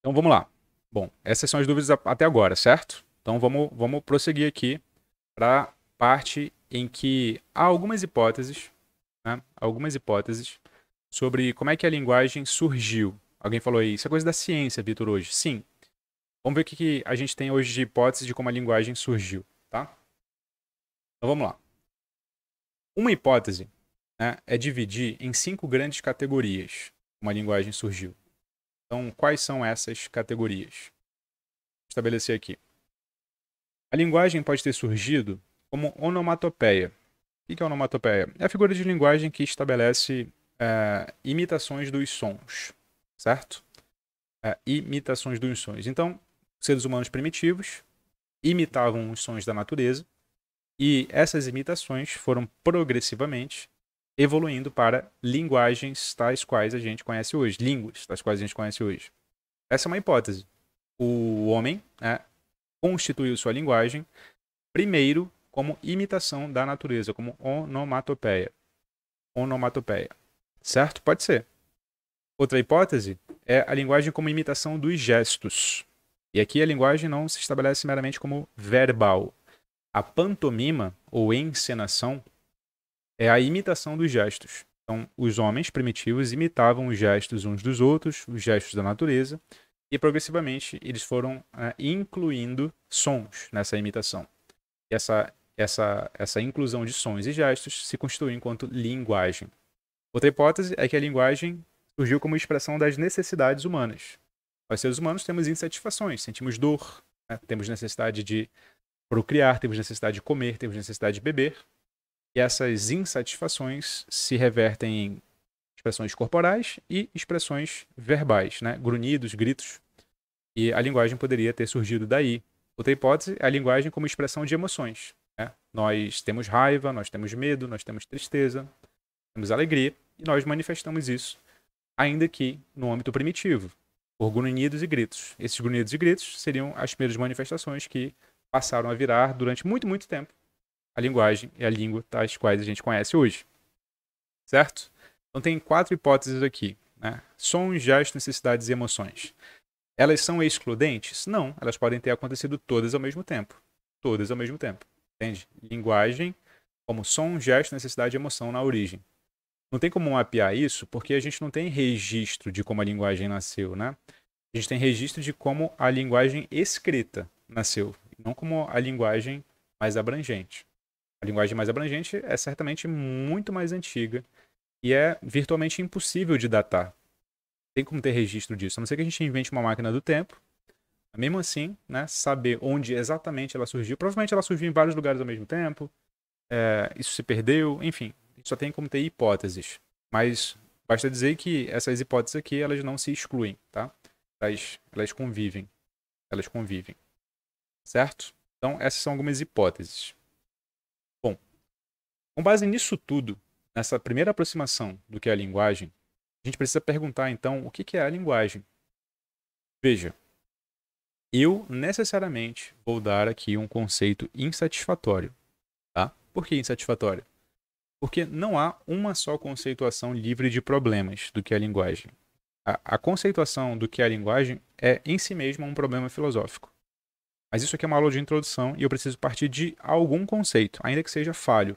Então vamos lá. Bom, essas são as dúvidas até agora, certo? Então vamos, vamos prosseguir aqui para a parte em que há algumas hipóteses, né? algumas hipóteses sobre como é que a linguagem surgiu. Alguém falou aí, isso é coisa da ciência, Vitor, hoje. Sim, Vamos ver o que, que a gente tem hoje de hipótese de como a linguagem surgiu, tá? Então vamos lá. Uma hipótese né, é dividir em cinco grandes categorias como a linguagem surgiu. Então, quais são essas categorias? Vou estabelecer aqui. A linguagem pode ter surgido como onomatopeia. O que é onomatopeia? É a figura de linguagem que estabelece é, imitações dos sons, certo? É, imitações dos sons. Então, seres humanos primitivos imitavam os sons da natureza e essas imitações foram progressivamente evoluindo para linguagens tais quais a gente conhece hoje, línguas tais quais a gente conhece hoje. Essa é uma hipótese. O homem né, constituiu sua linguagem primeiro como imitação da natureza, como onomatopeia. Onomatopeia. Certo? Pode ser. Outra hipótese é a linguagem como imitação dos gestos. E aqui a linguagem não se estabelece meramente como verbal. A pantomima, ou encenação, é a imitação dos gestos. Então, os homens primitivos imitavam os gestos uns dos outros, os gestos da natureza, e progressivamente eles foram né, incluindo sons nessa imitação. E essa, essa, essa inclusão de sons e gestos se constituiu enquanto linguagem. Outra hipótese é que a linguagem surgiu como expressão das necessidades humanas. Nós seres humanos temos insatisfações, sentimos dor, né? temos necessidade de procriar, temos necessidade de comer, temos necessidade de beber. E essas insatisfações se revertem em expressões corporais e expressões verbais, né? grunhidos, gritos. E a linguagem poderia ter surgido daí. Outra hipótese é a linguagem como expressão de emoções. Né? Nós temos raiva, nós temos medo, nós temos tristeza, temos alegria, e nós manifestamos isso, ainda que no âmbito primitivo por grunhidos e gritos. Esses grunhidos e gritos seriam as primeiras manifestações que passaram a virar durante muito, muito tempo a linguagem e a língua tais quais a gente conhece hoje. Certo? Então tem quatro hipóteses aqui. Né? Sons, gestos, necessidades e emoções. Elas são excludentes? Não, elas podem ter acontecido todas ao mesmo tempo. Todas ao mesmo tempo. Entende? Linguagem como som, gesto, necessidade e emoção na origem. Não tem como mapear isso porque a gente não tem registro de como a linguagem nasceu, né? A gente tem registro de como a linguagem escrita nasceu, não como a linguagem mais abrangente. A linguagem mais abrangente é certamente muito mais antiga e é virtualmente impossível de datar. Não tem como ter registro disso, a não ser que a gente invente uma máquina do tempo. Mesmo assim, né, saber onde exatamente ela surgiu, provavelmente ela surgiu em vários lugares ao mesmo tempo, é, isso se perdeu, enfim, só tem como ter hipóteses. Mas basta dizer que essas hipóteses aqui, elas não se excluem, tá? Elas, elas convivem. Elas convivem. Certo? Então, essas são algumas hipóteses. Bom, com base nisso tudo, nessa primeira aproximação do que é a linguagem, a gente precisa perguntar, então, o que é a linguagem? Veja, eu necessariamente vou dar aqui um conceito insatisfatório. Tá? Por que insatisfatório? porque não há uma só conceituação livre de problemas do que é a linguagem. A, a conceituação do que é a linguagem é em si mesma um problema filosófico. Mas isso aqui é uma aula de introdução e eu preciso partir de algum conceito, ainda que seja falho.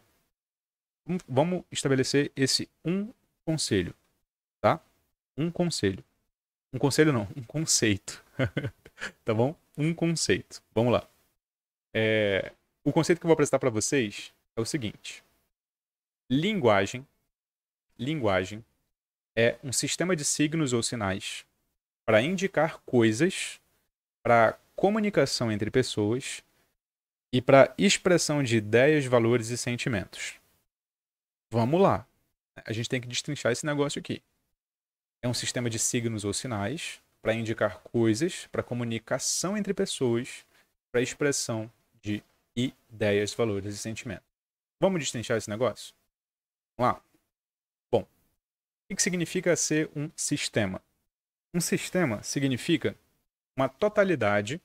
Vamos estabelecer esse um conselho, tá? Um conselho. Um conselho não, um conceito. [LAUGHS] tá bom? Um conceito. Vamos lá. É... O conceito que eu vou apresentar para vocês é o seguinte. Linguagem. Linguagem é um sistema de signos ou sinais para indicar coisas, para comunicação entre pessoas e para expressão de ideias, valores e sentimentos. Vamos lá. A gente tem que destrinchar esse negócio aqui. É um sistema de signos ou sinais para indicar coisas, para comunicação entre pessoas, para expressão de ideias, valores e sentimentos. Vamos destrinchar esse negócio? Vamos lá. Bom, o que significa ser um sistema? Um sistema significa uma totalidade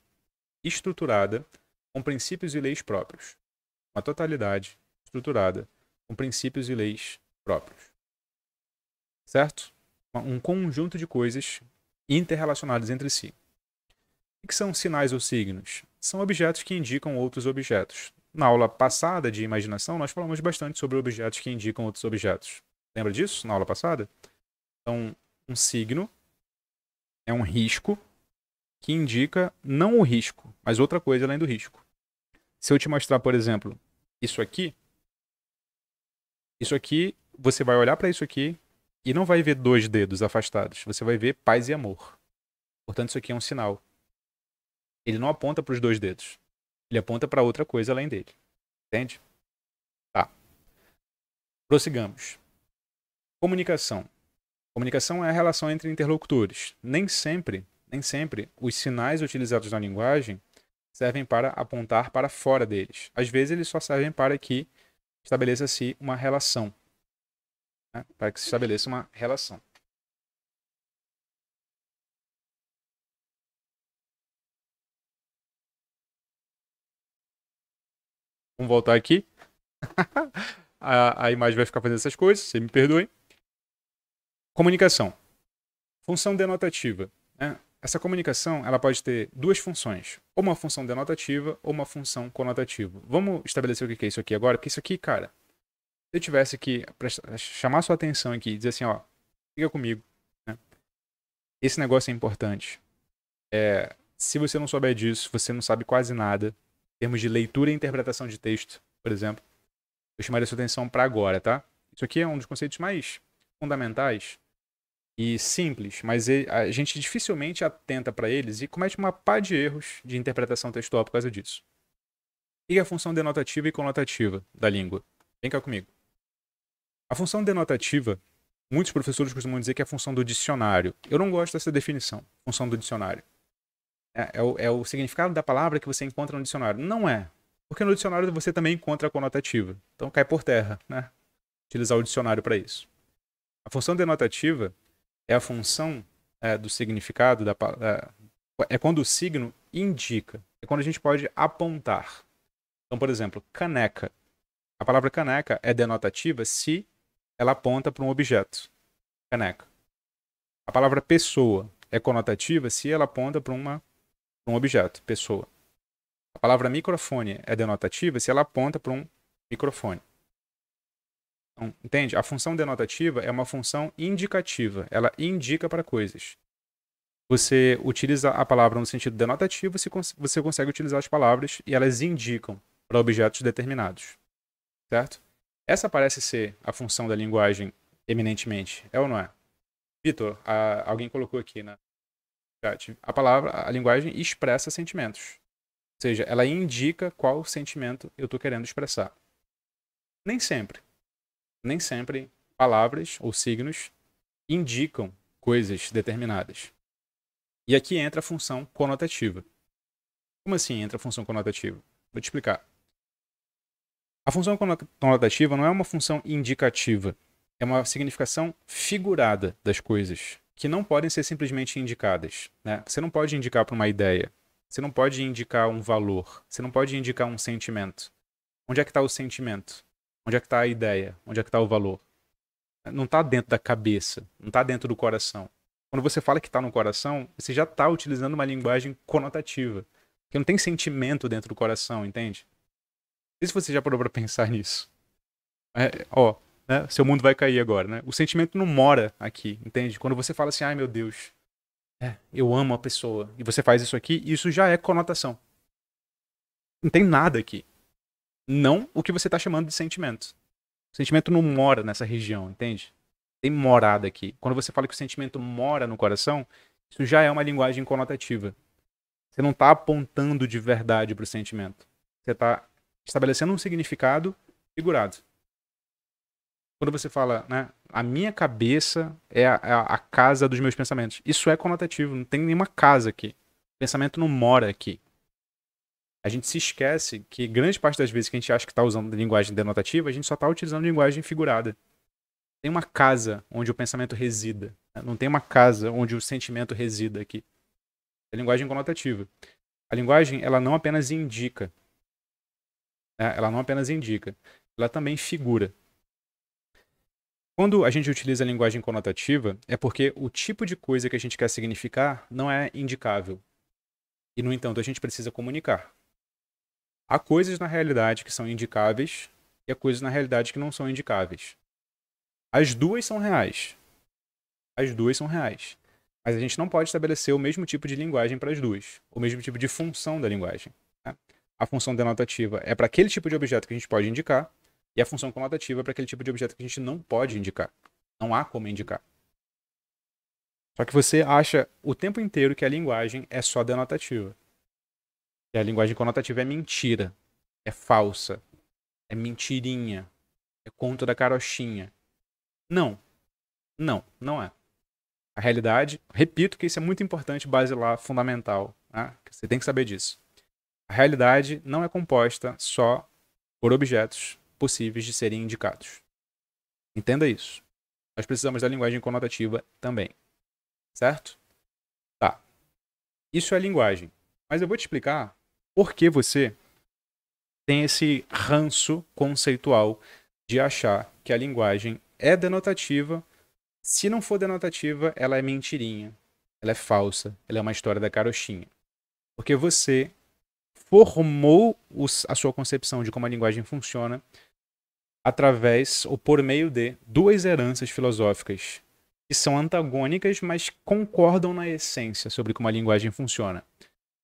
estruturada com princípios e leis próprios. Uma totalidade estruturada com princípios e leis próprios. Certo? Um conjunto de coisas interrelacionadas entre si. O que são sinais ou signos? São objetos que indicam outros objetos. Na aula passada de imaginação, nós falamos bastante sobre objetos que indicam outros objetos. Lembra disso na aula passada? Então, um signo é um risco que indica não o risco, mas outra coisa além do risco. Se eu te mostrar, por exemplo, isso aqui, isso aqui, você vai olhar para isso aqui e não vai ver dois dedos afastados, você vai ver paz e amor. Portanto, isso aqui é um sinal. Ele não aponta para os dois dedos. Ele aponta para outra coisa além dele. Entende? Tá. Prossigamos. Comunicação. Comunicação é a relação entre interlocutores. Nem sempre, nem sempre os sinais utilizados na linguagem servem para apontar para fora deles. Às vezes eles só servem para que estabeleça-se uma relação. Né? Para que se estabeleça uma relação. Vamos voltar aqui. [LAUGHS] a, a imagem vai ficar fazendo essas coisas, você me perdoe. Comunicação. Função denotativa. Né? Essa comunicação ela pode ter duas funções, ou uma função denotativa ou uma função conotativa. Vamos estabelecer o que é isso aqui agora, porque isso aqui, cara, se eu tivesse que chamar sua atenção aqui e dizer assim, ó, fica comigo, né? esse negócio é importante. É, se você não souber disso, você não sabe quase nada, em termos de leitura e interpretação de texto, por exemplo, eu chamaria sua atenção para agora, tá? Isso aqui é um dos conceitos mais fundamentais e simples, mas a gente dificilmente atenta para eles e comete uma pá de erros de interpretação textual por causa disso. E a função denotativa e conotativa da língua? Vem cá comigo. A função denotativa, muitos professores costumam dizer que é a função do dicionário. Eu não gosto dessa definição, função do dicionário é, é, o, é o significado da palavra que você encontra no dicionário. Não é. Porque no dicionário você também encontra a conotativa. Então cai por terra, né? Utilizar o dicionário para isso. A função denotativa é a função é, do significado da palavra. É, é quando o signo indica. É quando a gente pode apontar. Então, por exemplo, caneca. A palavra caneca é denotativa se ela aponta para um objeto. Caneca. A palavra pessoa é conotativa se ela aponta para uma um objeto, pessoa. A palavra microfone é denotativa se ela aponta para um microfone. Então, entende? A função denotativa é uma função indicativa, ela indica para coisas. Você utiliza a palavra no sentido denotativo, você consegue utilizar as palavras e elas indicam para objetos determinados. Certo? Essa parece ser a função da linguagem eminentemente, é ou não é? Vitor, alguém colocou aqui, né? A palavra, a linguagem expressa sentimentos. Ou seja, ela indica qual sentimento eu estou querendo expressar. Nem sempre. Nem sempre palavras ou signos indicam coisas determinadas. E aqui entra a função conotativa. Como assim entra a função conotativa? Vou te explicar. A função conotativa não é uma função indicativa, é uma significação figurada das coisas que não podem ser simplesmente indicadas. Né? Você não pode indicar para uma ideia, você não pode indicar um valor, você não pode indicar um sentimento. Onde é que está o sentimento? Onde é que está a ideia? Onde é que está o valor? Não está dentro da cabeça, não está dentro do coração. Quando você fala que está no coração, você já está utilizando uma linguagem conotativa, porque não tem sentimento dentro do coração, entende? Não sei se você já parou para pensar nisso. É, ó, né? Seu mundo vai cair agora, né? O sentimento não mora aqui, entende? Quando você fala assim, ai meu Deus, é, eu amo a pessoa, e você faz isso aqui, isso já é conotação. Não tem nada aqui. Não o que você está chamando de sentimento. O sentimento não mora nessa região, entende? Tem morada aqui. Quando você fala que o sentimento mora no coração, isso já é uma linguagem conotativa. Você não está apontando de verdade para o sentimento. Você está estabelecendo um significado figurado. Quando você fala, né, a minha cabeça é, é a, a, casa dos meus pensamentos. Isso é conotativo, não tem nenhuma casa aqui. O pensamento não mora aqui. A gente se esquece que grande parte das vezes que a gente acha que está usando linguagem denotativa, a gente só está utilizando linguagem figurada. Tem uma casa onde o pensamento resida. Né? Não tem uma casa onde o sentimento resida aqui. É linguagem conotativa. A linguagem, ela não apenas indica. Né? Ela não apenas indica. Ela também figura. Quando a gente utiliza a linguagem conotativa, é porque o tipo de coisa que a gente quer significar não é indicável. E, no entanto, a gente precisa comunicar. Há coisas na realidade que são indicáveis e há coisas na realidade que não são indicáveis. As duas são reais. As duas são reais. Mas a gente não pode estabelecer o mesmo tipo de linguagem para as duas, o mesmo tipo de função da linguagem. Né? A função denotativa é para aquele tipo de objeto que a gente pode indicar, e a função conotativa é para aquele tipo de objeto que a gente não pode indicar. Não há como indicar. Só que você acha o tempo inteiro que a linguagem é só denotativa. E a linguagem conotativa é mentira, é falsa, é mentirinha, é conto da carochinha. Não. Não, não é. A realidade, repito que isso é muito importante, base lá fundamental. Né? Você tem que saber disso. A realidade não é composta só por objetos possíveis de serem indicados. Entenda isso. Nós precisamos da linguagem conotativa também. Certo? Tá. Isso é linguagem. Mas eu vou te explicar por que você tem esse ranço conceitual de achar que a linguagem é denotativa. Se não for denotativa, ela é mentirinha, ela é falsa, ela é uma história da carochinha. Porque você formou a sua concepção de como a linguagem funciona através ou por meio de duas heranças filosóficas que são antagônicas, mas concordam na essência sobre como a linguagem funciona.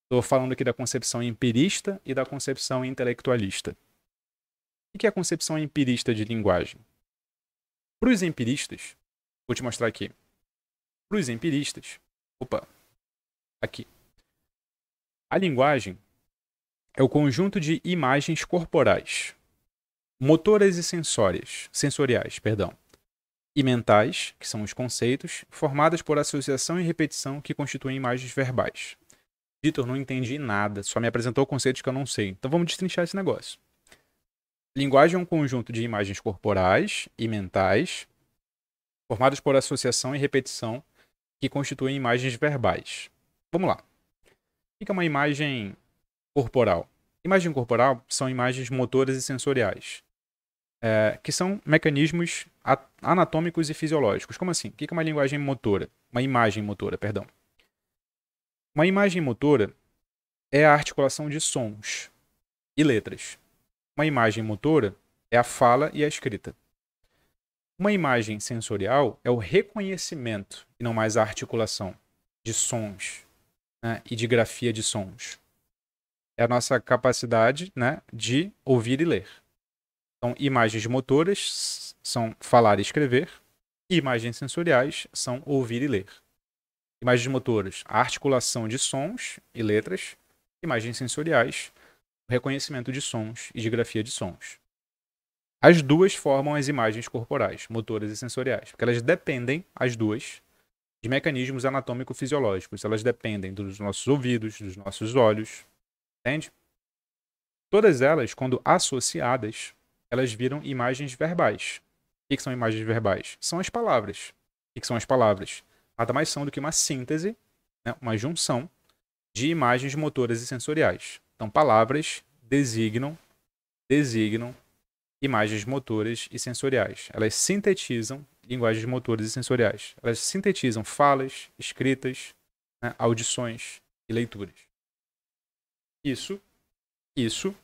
Estou falando aqui da concepção empirista e da concepção intelectualista. O que é a concepção empirista de linguagem? Para os empiristas, vou te mostrar aqui. Para os empiristas, opa, aqui. A linguagem é o conjunto de imagens corporais motoras e sensórias, sensoriais, perdão, e mentais, que são os conceitos, formadas por associação e repetição que constituem imagens verbais. Vitor, não entendi nada, só me apresentou conceitos que eu não sei. Então vamos destrinchar esse negócio. Linguagem é um conjunto de imagens corporais e mentais, formadas por associação e repetição que constituem imagens verbais. Vamos lá. O que é uma imagem corporal? Imagem corporal são imagens motoras e sensoriais é, que são mecanismos anatômicos e fisiológicos. Como assim? O que é uma linguagem motora? Uma imagem motora, perdão. Uma imagem motora é a articulação de sons e letras. Uma imagem motora é a fala e a escrita. Uma imagem sensorial é o reconhecimento, e não mais a articulação, de sons né, e de grafia de sons. É a nossa capacidade né, de ouvir e ler. Então, imagens motoras são falar e escrever. imagens sensoriais são ouvir e ler. Imagens motoras, a articulação de sons e letras. Imagens sensoriais, o reconhecimento de sons e de grafia de sons. As duas formam as imagens corporais, motoras e sensoriais, porque elas dependem, as duas, de mecanismos anatômico-fisiológicos. Elas dependem dos nossos ouvidos, dos nossos olhos, entende? Todas elas, quando associadas, elas viram imagens verbais. O que, são imagens verbais? São as palavras. O que, são as palavras? Nada mais são do que uma síntese, né? uma junção de imagens motoras e sensoriais. Então, palavras designam, designam imagens motoras e sensoriais. Elas sintetizam linguagens motoras e sensoriais. Elas sintetizam falas, escritas, né? audições e leituras. Isso, isso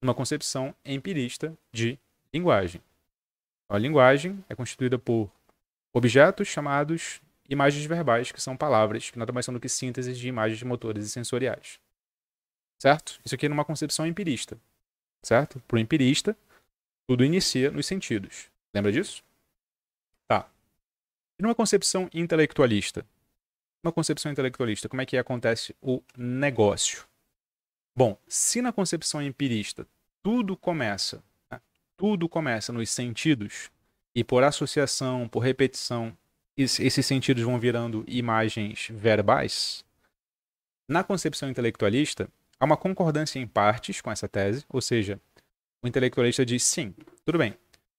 uma concepção empirista de linguagem. A linguagem é constituída por objetos chamados imagens verbais, que são palavras, que nada mais são do que sínteses de imagens motores e sensoriais. Certo? Isso aqui é numa concepção empirista. Certo? Para o empirista, tudo inicia nos sentidos. Lembra disso? Tá. E numa concepção intelectualista? Uma concepção intelectualista, como é que acontece o negócio? Bom, se na concepção empirista tudo começa, né? tudo começa nos sentidos, e por associação, por repetição, esses sentidos vão virando imagens verbais, na concepção intelectualista, há uma concordância em partes com essa tese, ou seja, o intelectualista diz sim, tudo bem.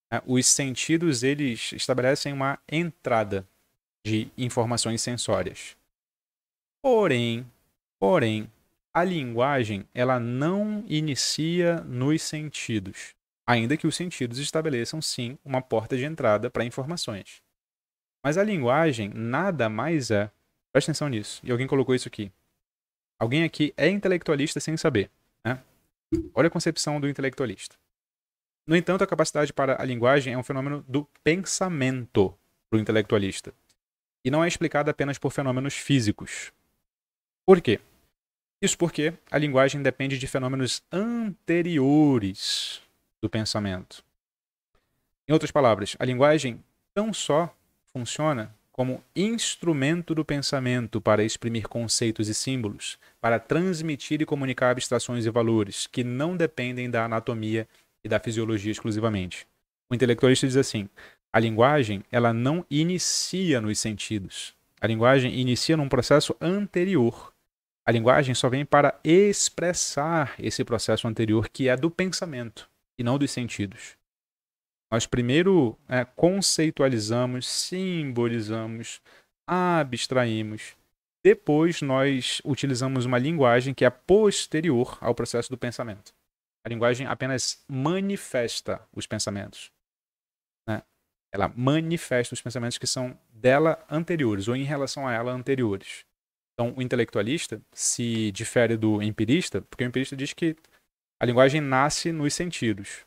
É, os sentidos eles estabelecem uma entrada de informações sensórias. Porém, porém, a linguagem ela não inicia nos sentidos, ainda que os sentidos estabeleçam sim uma porta de entrada para informações. Mas a linguagem nada mais é. Presta atenção nisso. E alguém colocou isso aqui. Alguém aqui é intelectualista sem saber. Né? Olha a concepção do intelectualista. No entanto, a capacidade para a linguagem é um fenômeno do pensamento para o intelectualista. E não é explicada apenas por fenômenos físicos. Por quê? Isso porque a linguagem depende de fenômenos anteriores do pensamento. Em outras palavras, a linguagem não só funciona como instrumento do pensamento para exprimir conceitos e símbolos, para transmitir e comunicar abstrações e valores que não dependem da anatomia e da fisiologia exclusivamente. O intelectualista diz assim: a linguagem ela não inicia nos sentidos. A linguagem inicia num processo anterior a linguagem só vem para expressar esse processo anterior, que é do pensamento e não dos sentidos. Nós primeiro é, conceitualizamos, simbolizamos, abstraímos. Depois nós utilizamos uma linguagem que é posterior ao processo do pensamento. A linguagem apenas manifesta os pensamentos. Né? Ela manifesta os pensamentos que são dela anteriores ou em relação a ela anteriores. Então, o intelectualista se difere do empirista, porque o empirista diz que a linguagem nasce nos sentidos.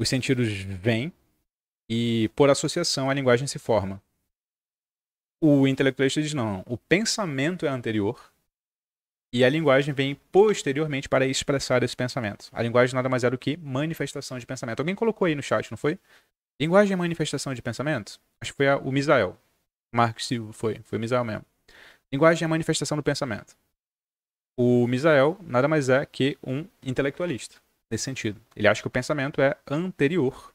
Os sentidos vêm e, por associação, a linguagem se forma. O intelectualista diz não, o pensamento é anterior e a linguagem vem posteriormente para expressar esse pensamento. A linguagem nada mais é do que manifestação de pensamento. Alguém colocou aí no chat, não foi? Linguagem é manifestação de pensamento? Acho que foi a, o Misael. Marcos Silva foi, foi o Misael mesmo. Linguagem é a manifestação do pensamento. O Misael nada mais é que um intelectualista, nesse sentido. Ele acha que o pensamento é anterior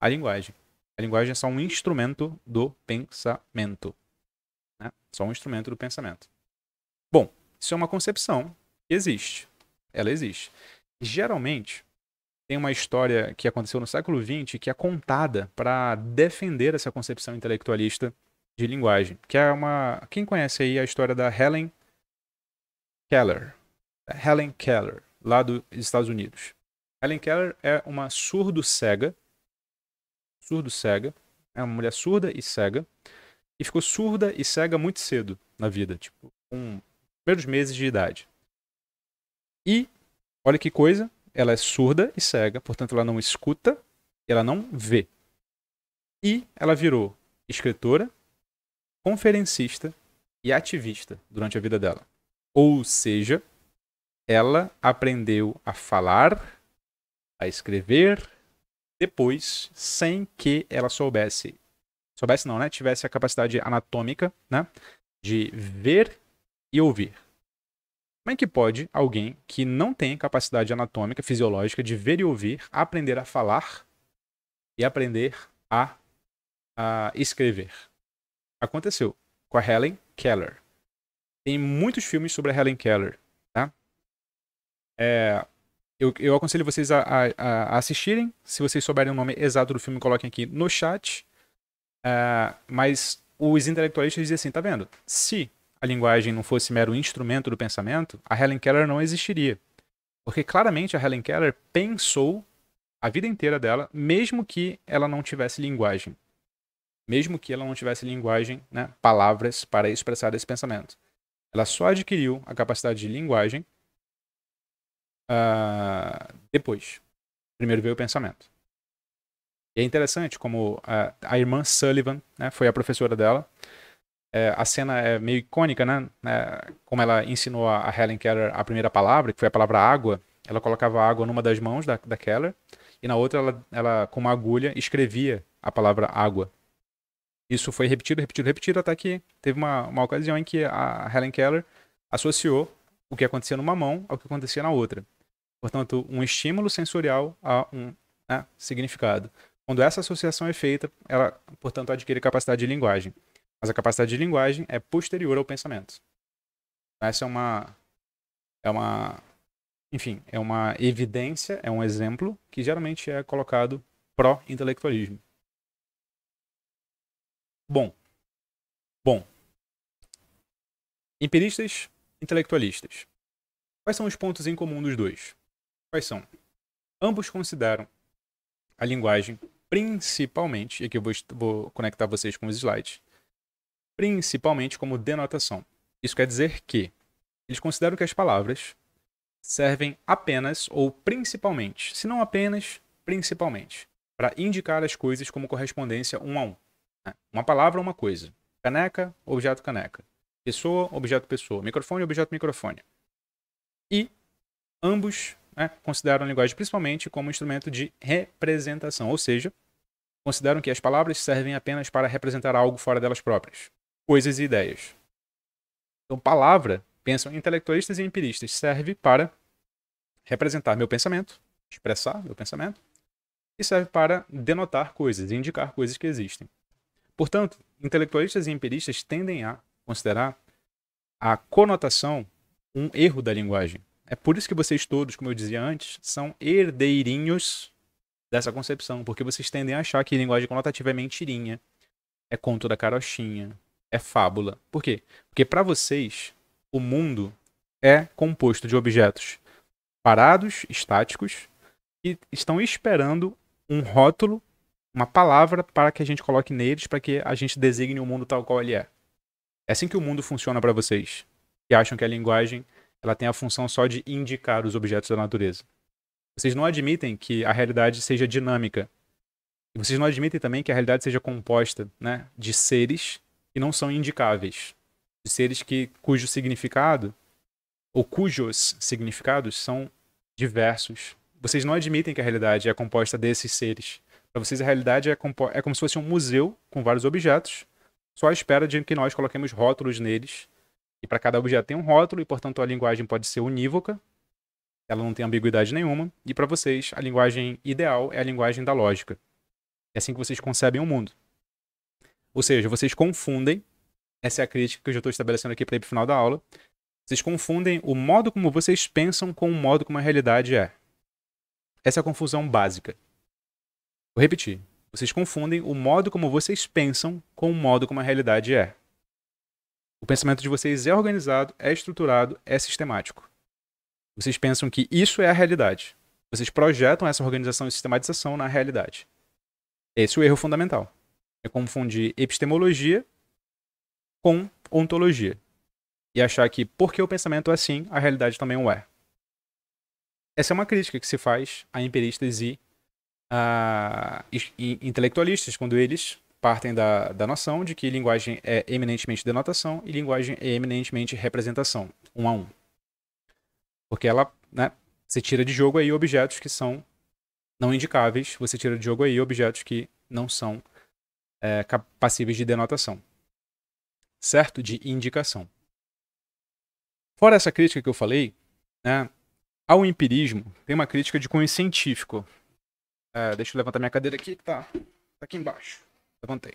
à linguagem. A linguagem é só um instrumento do pensamento. Né? Só um instrumento do pensamento. Bom, isso é uma concepção que existe. Ela existe. Geralmente, tem uma história que aconteceu no século XX que é contada para defender essa concepção intelectualista de linguagem, que é uma... Quem conhece aí a história da Helen Keller? É Helen Keller, lá dos Estados Unidos. Helen Keller é uma surdo-cega, surdo-cega, é uma mulher surda e cega, e ficou surda e cega muito cedo na vida, tipo, com primeiros meses de idade. E, olha que coisa, ela é surda e cega, portanto ela não escuta, ela não vê. E ela virou escritora, conferencista e ativista durante a vida dela. Ou seja, ela aprendeu a falar, a escrever, depois, sem que ela soubesse, soubesse não, né? Tivesse a capacidade anatômica, né? De ver e ouvir. Como é que pode alguém que não tem capacidade anatômica, fisiológica de ver e ouvir, aprender a falar e aprender a, a escrever? aconteceu com a Helen Keller. Tem muitos filmes sobre a Helen Keller, tá? É, eu, eu aconselho vocês a, a, a, assistirem. Se vocês souberem o nome exato do filme, coloquem aqui no chat. É, mas os intelectualistas dizem assim, tá vendo? Se a linguagem não fosse mero instrumento do pensamento, a Helen Keller não existiria. Porque claramente a Helen Keller pensou a vida inteira dela, mesmo que ela não tivesse linguagem mesmo que ela não tivesse linguagem, né, palavras para expressar esse pensamento. Ela só adquiriu a capacidade de linguagem uh, depois. Primeiro veio o pensamento. E é interessante como a, a irmã Sullivan né, foi a professora dela. É, a cena é meio icônica, né? É, como ela ensinou a Helen Keller a primeira palavra, que foi a palavra água, ela colocava água numa das mãos da, da Keller e na outra ela, ela, com uma agulha, escrevia a palavra água. Isso foi repetido, repetido, repetido, até que teve uma, uma ocasião em que a Helen Keller associou o que acontecia numa mão ao que acontecia na outra. Portanto, um estímulo sensorial a um né, significado. Quando essa associação é feita, ela, portanto, adquire capacidade de linguagem. Mas a capacidade de linguagem é posterior ao pensamento. Essa é uma. É uma. Enfim, é uma evidência, é um exemplo que geralmente é colocado pró-intelectualismo. Bom. Bom. Empiristas, intelectualistas. Quais são os pontos em comum dos dois? Quais são? Ambos consideram a linguagem principalmente, e aqui eu vou, vou conectar vocês com os slides, principalmente como denotação. Isso quer dizer que eles consideram que as palavras servem apenas ou principalmente, se não apenas, principalmente, para indicar as coisas como correspondência um a um. Né? Uma palavra, é uma coisa. Caneca, objeto, caneca. Pessoa, objeto, pessoa. Microfone, objeto, microfone. E ambos né, consideram a linguagem principalmente como instrumento de representação, ou seja, consideram que as palavras servem apenas para representar algo fora delas próprias, coisas e ideias. Então, palavra, pensam intelectualistas e empiristas, serve para representar meu pensamento, expressar meu pensamento, e serve para denotar coisas, indicar coisas que existem. Portanto, intelectualistas e empiristas tendem a considerar a conotação um erro da linguagem. É por isso que vocês todos, como eu dizia antes, são herdeirinhos dessa concepção, porque vocês tendem a achar que linguagem conotativa é mentirinha, é conto da carochinha, é fábula. Por quê? Porque para vocês, o mundo é composto de objetos parados, estáticos, que estão esperando um rótulo uma palavra para que a gente coloque neles, para que a gente designe o mundo tal qual ele é. É assim que o mundo funciona para vocês, que acham que a linguagem ela tem a função só de indicar os objetos da natureza. Vocês não admitem que a realidade seja dinâmica. E vocês não admitem também que a realidade seja composta né, de seres que não são indicáveis. De seres que, cujo significado, ou cujos significados, são diversos. Vocês não admitem que a realidade é composta desses seres para vocês, a realidade é como, é como se fosse um museu com vários objetos, só à espera de que nós coloquemos rótulos neles. E para cada objeto tem um rótulo, e portanto a linguagem pode ser unívoca, ela não tem ambiguidade nenhuma. E para vocês, a linguagem ideal é a linguagem da lógica. É assim que vocês concebem o mundo. Ou seja, vocês confundem, essa é a crítica que eu já estou estabelecendo aqui para ir para o final da aula, vocês confundem o modo como vocês pensam com o modo como a realidade é. Essa é a confusão básica. Vou repetir. Vocês confundem o modo como vocês pensam com o modo como a realidade é. O pensamento de vocês é organizado, é estruturado, é sistemático. Vocês pensam que isso é a realidade. Vocês projetam essa organização e sistematização na realidade. Esse é o erro fundamental. É confundir epistemologia com ontologia. E achar que porque o pensamento é assim, a realidade também o é. Essa é uma crítica que se faz a empiristas e uh, intelectualistas, quando eles partem da, da noção de que linguagem é eminentemente denotação e linguagem é eminentemente representação, um a um. Porque ela, né, você tira de jogo aí objetos que são não indicáveis, você tira de jogo aí objetos que não são é, passíveis de denotação. Certo? De indicação. Fora essa crítica que eu falei, né, ao empirismo, tem uma crítica de cunho científico é, deixa eu levantar minha cadeira aqui, que tá, tá aqui embaixo. Levantei.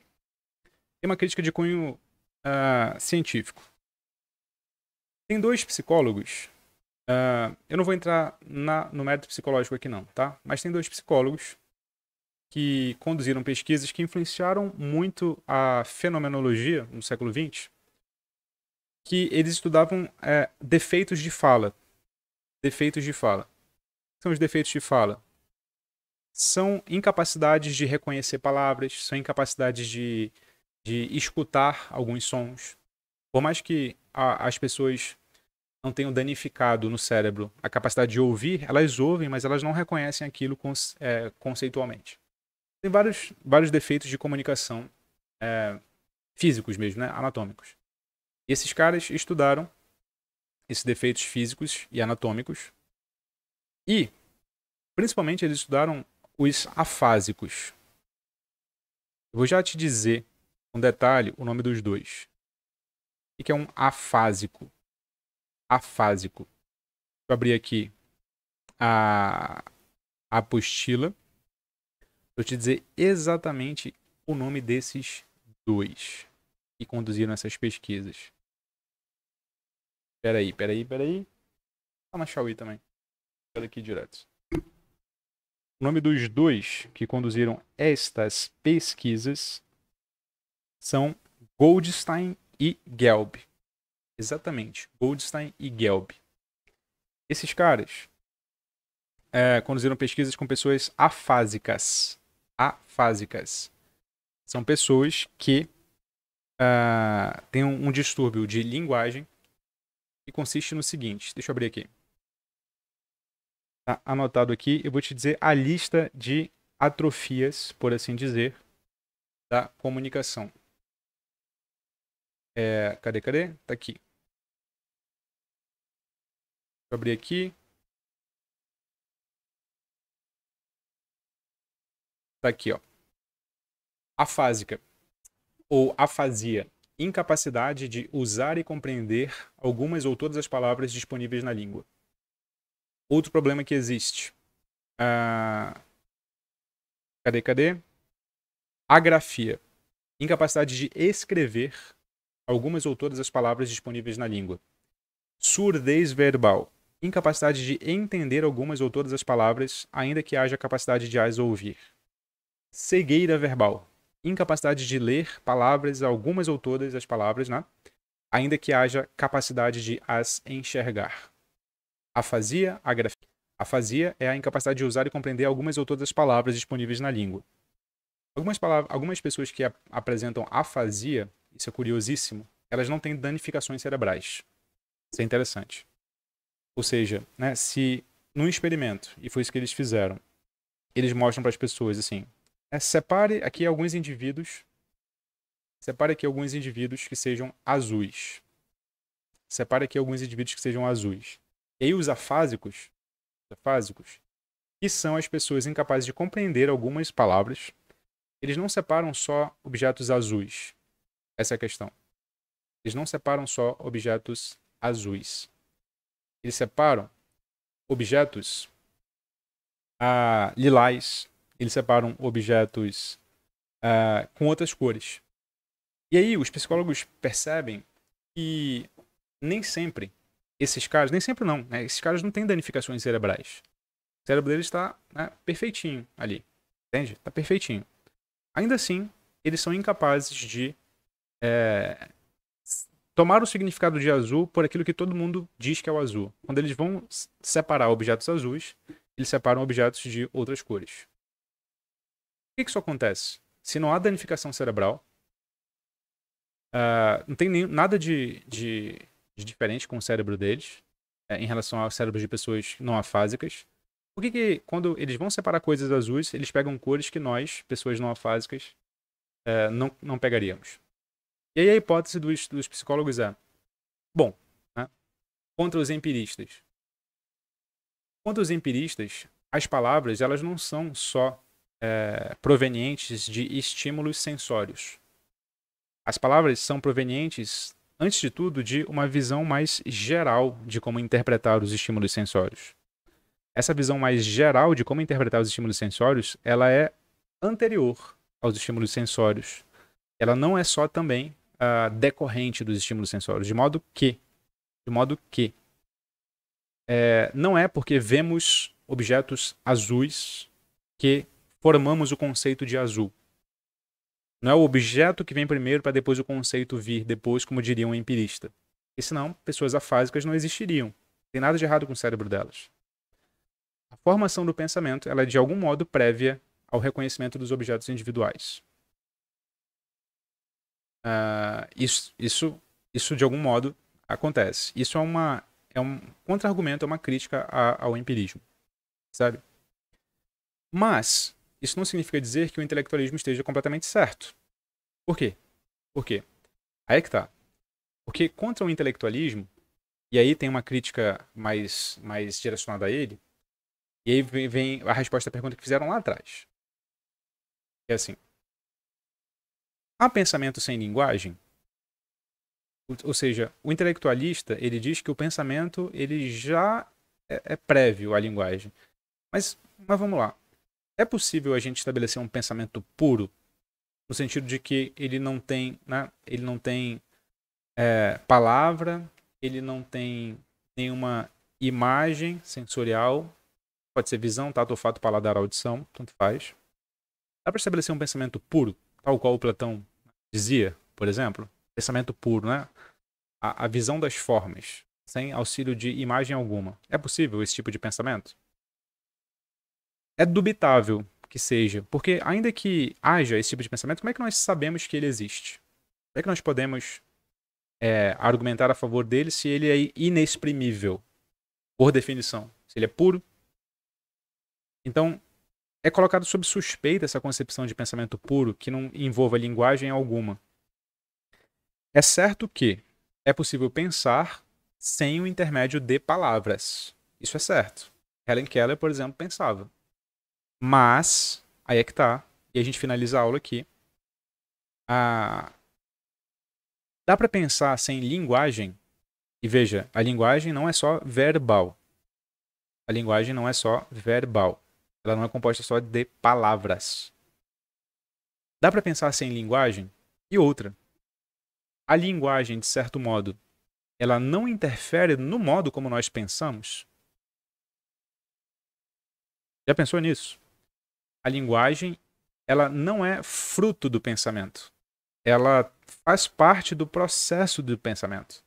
Tem uma crítica de cunho uh, científico. Tem dois psicólogos. Uh, eu não vou entrar na, no método psicológico aqui, não, tá? Mas tem dois psicólogos que conduziram pesquisas que influenciaram muito a fenomenologia no século XX, que eles estudavam é, defeitos de fala. Defeitos de fala. O que são os defeitos de fala? são incapacidades de reconhecer palavras, são incapacidades de, de escutar alguns sons. Por mais que a, as pessoas não tenham danificado no cérebro a capacidade de ouvir, elas ouvem, mas elas não reconhecem aquilo conce, é, conceitualmente. Tem vários, vários defeitos de comunicação é, físicos mesmo, né? anatômicos. E esses caras estudaram esses defeitos físicos e anatômicos. E, principalmente, eles estudaram os afásicos. Eu vou já te dizer um detalhe, o nome dos dois. O que é um afásico? Afásico. Vou abrir aqui a, apostila. Vou te dizer exatamente o nome desses dois que conduziram essas pesquisas. Peraí, peraí, peraí. Tá na Xiaomi também. Olha aqui direto. O nome dos dois que conduziram estas pesquisas são Goldstein e Gelb. Exatamente, Goldstein e Gelb. Esses caras é, conduziram pesquisas com pessoas afásicas. Afásicas. São pessoas que uh, têm um, um distúrbio de linguagem que consiste no seguinte: deixa eu abrir aqui tá anotado aqui. Eu vou te dizer a lista de atrofias, por assim dizer, da comunicação. É, cadê, cadê? Tá aqui. Vou abrir aqui. Tá aqui, ó. Afásica ou afasia, incapacidade de usar e compreender algumas ou todas as palavras disponíveis na língua. Outro problema que existe. Ah, cadê, cadê? Agrafia. Incapacidade de escrever algumas ou todas as palavras disponíveis na língua. Surdez verbal. Incapacidade de entender algumas ou todas as palavras, ainda que haja capacidade de as ouvir. Cegueira verbal. Incapacidade de ler palavras, algumas ou todas as palavras, né? ainda que haja capacidade de as enxergar. Afasia, agrafia. Afasia é a incapacidade de usar e compreender algumas ou todas as palavras disponíveis na língua. Algumas, palavras, algumas pessoas que ap apresentam afasia, isso é curiosíssimo, elas não têm danificações cerebrais. Isso é interessante. Ou seja, né, se num experimento, e foi isso que eles fizeram, eles mostram para as pessoas assim: é, separe aqui alguns indivíduos, separe aqui alguns indivíduos que sejam azuis. Separe aqui alguns indivíduos que sejam azuis. E aí os afásicos, os afásicos, que são as pessoas incapazes de compreender algumas palavras, eles não separam só objetos azuis. Essa é a questão. Eles não separam só objetos azuis. Eles separam objetos ah, lilás, eles separam objetos ah, com outras cores. E aí os psicólogos percebem que nem sempre esses caras, nem sempre não, né? Esses caras não têm danificações cerebrais. O cérebro deles está né, perfeitinho ali. Entende? Está perfeitinho. Ainda assim, eles são incapazes de é, tomar o significado de azul por aquilo que todo mundo diz que é o azul. Quando eles vão separar objetos azuis, eles separam objetos de outras cores. Por que, que isso acontece? Se não há danificação cerebral, uh, não tem nem, nada de, de de diferente com o cérebro deles, é, em relação ao cérebros de pessoas não afásicas. Por que, que, quando eles vão separar coisas azuis, eles pegam cores que nós, pessoas não afásicas, é, não, não pegaríamos? E aí a hipótese dos, dos psicólogos é: bom, né, contra os empiristas. Contra os empiristas, as palavras elas não são só é, provenientes de estímulos sensórios. As palavras são provenientes antes de tudo, de uma visão mais geral de como interpretar os estímulos sensórios. Essa visão mais geral de como interpretar os estímulos sensórios, ela é anterior aos estímulos sensórios. Ela não é só também uh, decorrente dos estímulos sensórios, de modo que, de modo que, é, não é porque vemos objetos azuis que formamos o conceito de azul. Não é o objeto que vem primeiro para depois o conceito vir depois, como diria um empirista. Porque senão, pessoas afásicas não existiriam. Não tem nada de errado com o cérebro delas. A formação do pensamento ela é de algum modo prévia ao reconhecimento dos objetos individuais. Uh, isso, isso, isso, de algum modo, acontece. Isso é, uma, é um contra-argumento, é uma crítica a, ao empirismo. Sabe? Mas, isso não significa dizer que o intelectualismo esteja completamente certo. Por quê? Por quê? Aí é que tá. Porque contra o intelectualismo, e aí tem uma crítica mais, mais direcionada a ele, e aí vem a resposta à pergunta que fizeram lá atrás. É assim: há pensamento sem linguagem? Ou seja, o intelectualista ele diz que o pensamento ele já é, é prévio à linguagem. Mas, mas vamos lá é possível a gente estabelecer um pensamento puro no sentido de que ele não tem, né, ele não tem é, palavra, ele não tem nenhuma imagem sensorial, pode ser visão, tato, olfato, paladar, audição, tanto faz. Dá para estabelecer um pensamento puro, tal qual o Platão dizia, por exemplo, pensamento puro, né? A, a visão das formas, sem auxílio de imagem alguma. É possível esse tipo de pensamento? é dubitável que seja, porque ainda que haja esse tipo de pensamento, como é que nós sabemos que ele existe? Como é que nós podemos é, argumentar a favor dele se ele é inexprimível, por definição? Se ele é puro? Então, é colocado sob suspeita essa concepção de pensamento puro que não envolva linguagem alguma. É certo que é possível pensar sem o intermédio de palavras. Isso é certo. Helen Keller, por exemplo, pensava. Mas, aí é que tá. E a gente finaliza a aula aqui. Ah, dá para pensar sem linguagem. E veja, a linguagem não é só verbal. A linguagem não é só verbal. Ela não é composta só de palavras. Dá para pensar sem linguagem? E outra. A linguagem, de certo modo, ela não interfere no modo como nós pensamos? Já pensou nisso? a linguagem ela não é fruto do pensamento. Ela faz parte do processo do pensamento.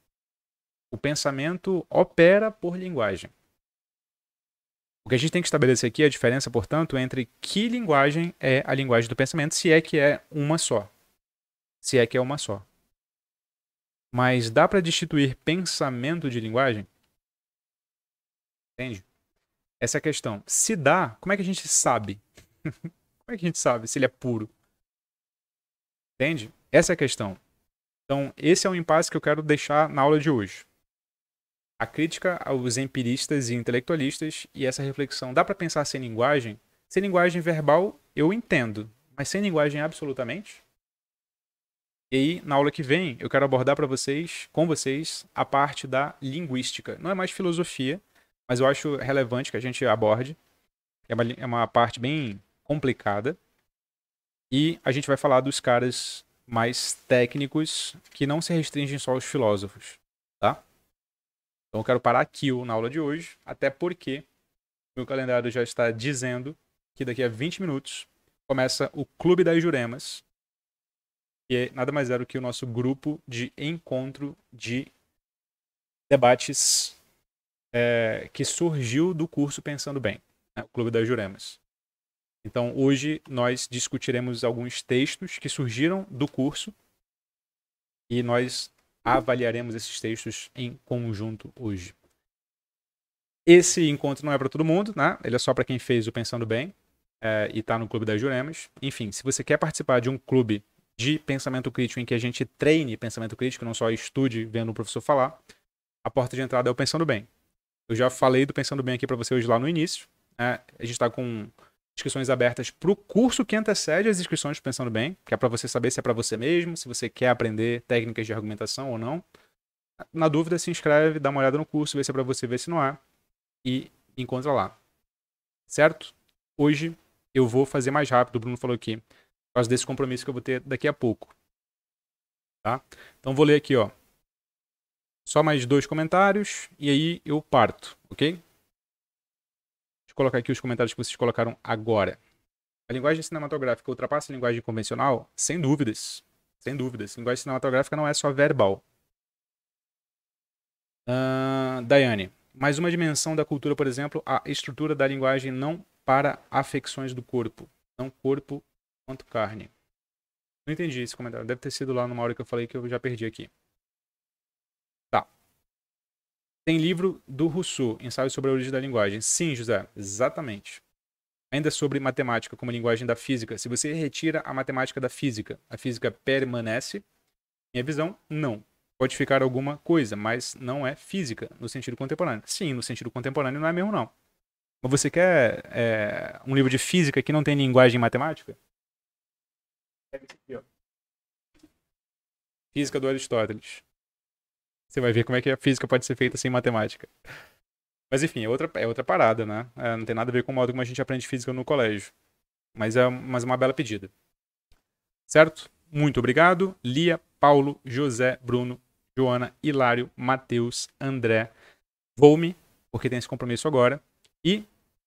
O pensamento opera por linguagem. O que a gente tem que estabelecer aqui é a diferença, portanto, entre que linguagem é a linguagem do pensamento, se é que é uma só. Se é que é uma só. Mas dá para destituir pensamento de linguagem? Entende? Essa é a questão. Se dá, como é que a gente sabe como é que a gente sabe se ele é puro? Entende? Essa é a questão. Então, esse é um impasse que eu quero deixar na aula de hoje. A crítica aos empiristas e intelectualistas e essa reflexão. Dá para pensar sem linguagem? Sem linguagem verbal, eu entendo, mas sem linguagem absolutamente? E aí, na aula que vem, eu quero abordar para vocês, com vocês, a parte da linguística. Não é mais filosofia, mas eu acho relevante que a gente aborde. É uma, é uma parte bem complicada. E a gente vai falar dos caras mais técnicos que não se restringem só aos filósofos, tá? Então eu quero parar aqui na aula de hoje, até porque meu calendário já está dizendo que daqui a 20 minutos começa o Clube das Juremas, que é nada mais é do que o nosso grupo de encontro de debates é, que surgiu do curso Pensando Bem, né? o Clube das Juremas. Então, hoje nós discutiremos alguns textos que surgiram do curso e nós avaliaremos esses textos em conjunto hoje. Esse encontro não é para todo mundo, né? Ele é só para quem fez o Pensando Bem é, e está no Clube das Juremas. Enfim, se você quer participar de um clube de pensamento crítico em que a gente treine pensamento crítico, não só estude vendo o professor falar, a porta de entrada é o Pensando Bem. Eu já falei do Pensando Bem aqui para você hoje lá no início. Né? A gente está com inscrições abertas para o curso que antecede as inscrições Pensando Bem, que é para você saber se é para você mesmo, se você quer aprender técnicas de argumentação ou não. Na dúvida, se inscreve, dá uma olhada no curso, vê se é para você, vê se não é, e encontra lá. Certo? Hoje eu vou fazer mais rápido, o Bruno falou aqui, por causa desse compromisso que eu vou ter daqui a pouco. Tá? Então vou ler aqui, ó. Só mais dois comentários e aí eu parto, ok? colocar aqui os comentários que vocês colocaram agora. A linguagem cinematográfica ultrapassa a linguagem convencional? Sem dúvidas. Sem dúvidas. A linguagem cinematográfica não é só verbal. Uh, Daiane. Mais uma dimensão da cultura, por exemplo, a estrutura da linguagem não para afecções do corpo. Não corpo quanto carne. Não entendi esse comentário. Deve ter sido lá numa hora que eu falei que eu já perdi aqui. Tem livro do Rousseau, ensaio sobre a origem da linguagem. Sim, José, exatamente. Ainda sobre matemática como linguagem da física. Se você retira a matemática da física, a física permanece? Minha visão, não. Pode ficar alguma coisa, mas não é física no sentido contemporâneo. Sim, no sentido contemporâneo não é mesmo, não. Mas você quer é, um livro de física que não tem linguagem matemática? É esse aqui, ó. Física do Aristóteles. Você vai ver como é que a física pode ser feita sem matemática. Mas enfim, é outra, é outra parada, né? É, não tem nada a ver com o modo como a gente aprende física no colégio. Mas é mas é uma bela pedida. Certo? Muito obrigado. Lia, Paulo, José, Bruno, Joana, Hilário, Matheus, André. Vou-me, porque tem esse compromisso agora. E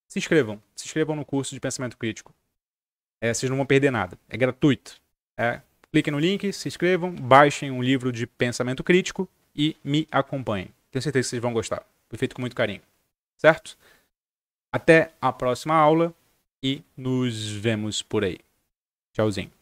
se inscrevam. Se inscrevam no curso de pensamento crítico. É, vocês não vão perder nada. É gratuito. É, cliquem no link, se inscrevam, baixem um livro de pensamento crítico e me acompanhem. Tenho certeza que vocês vão gostar. Foi feito com muito carinho. Certo? Até a próxima aula e nos vemos por aí. Tchauzinho.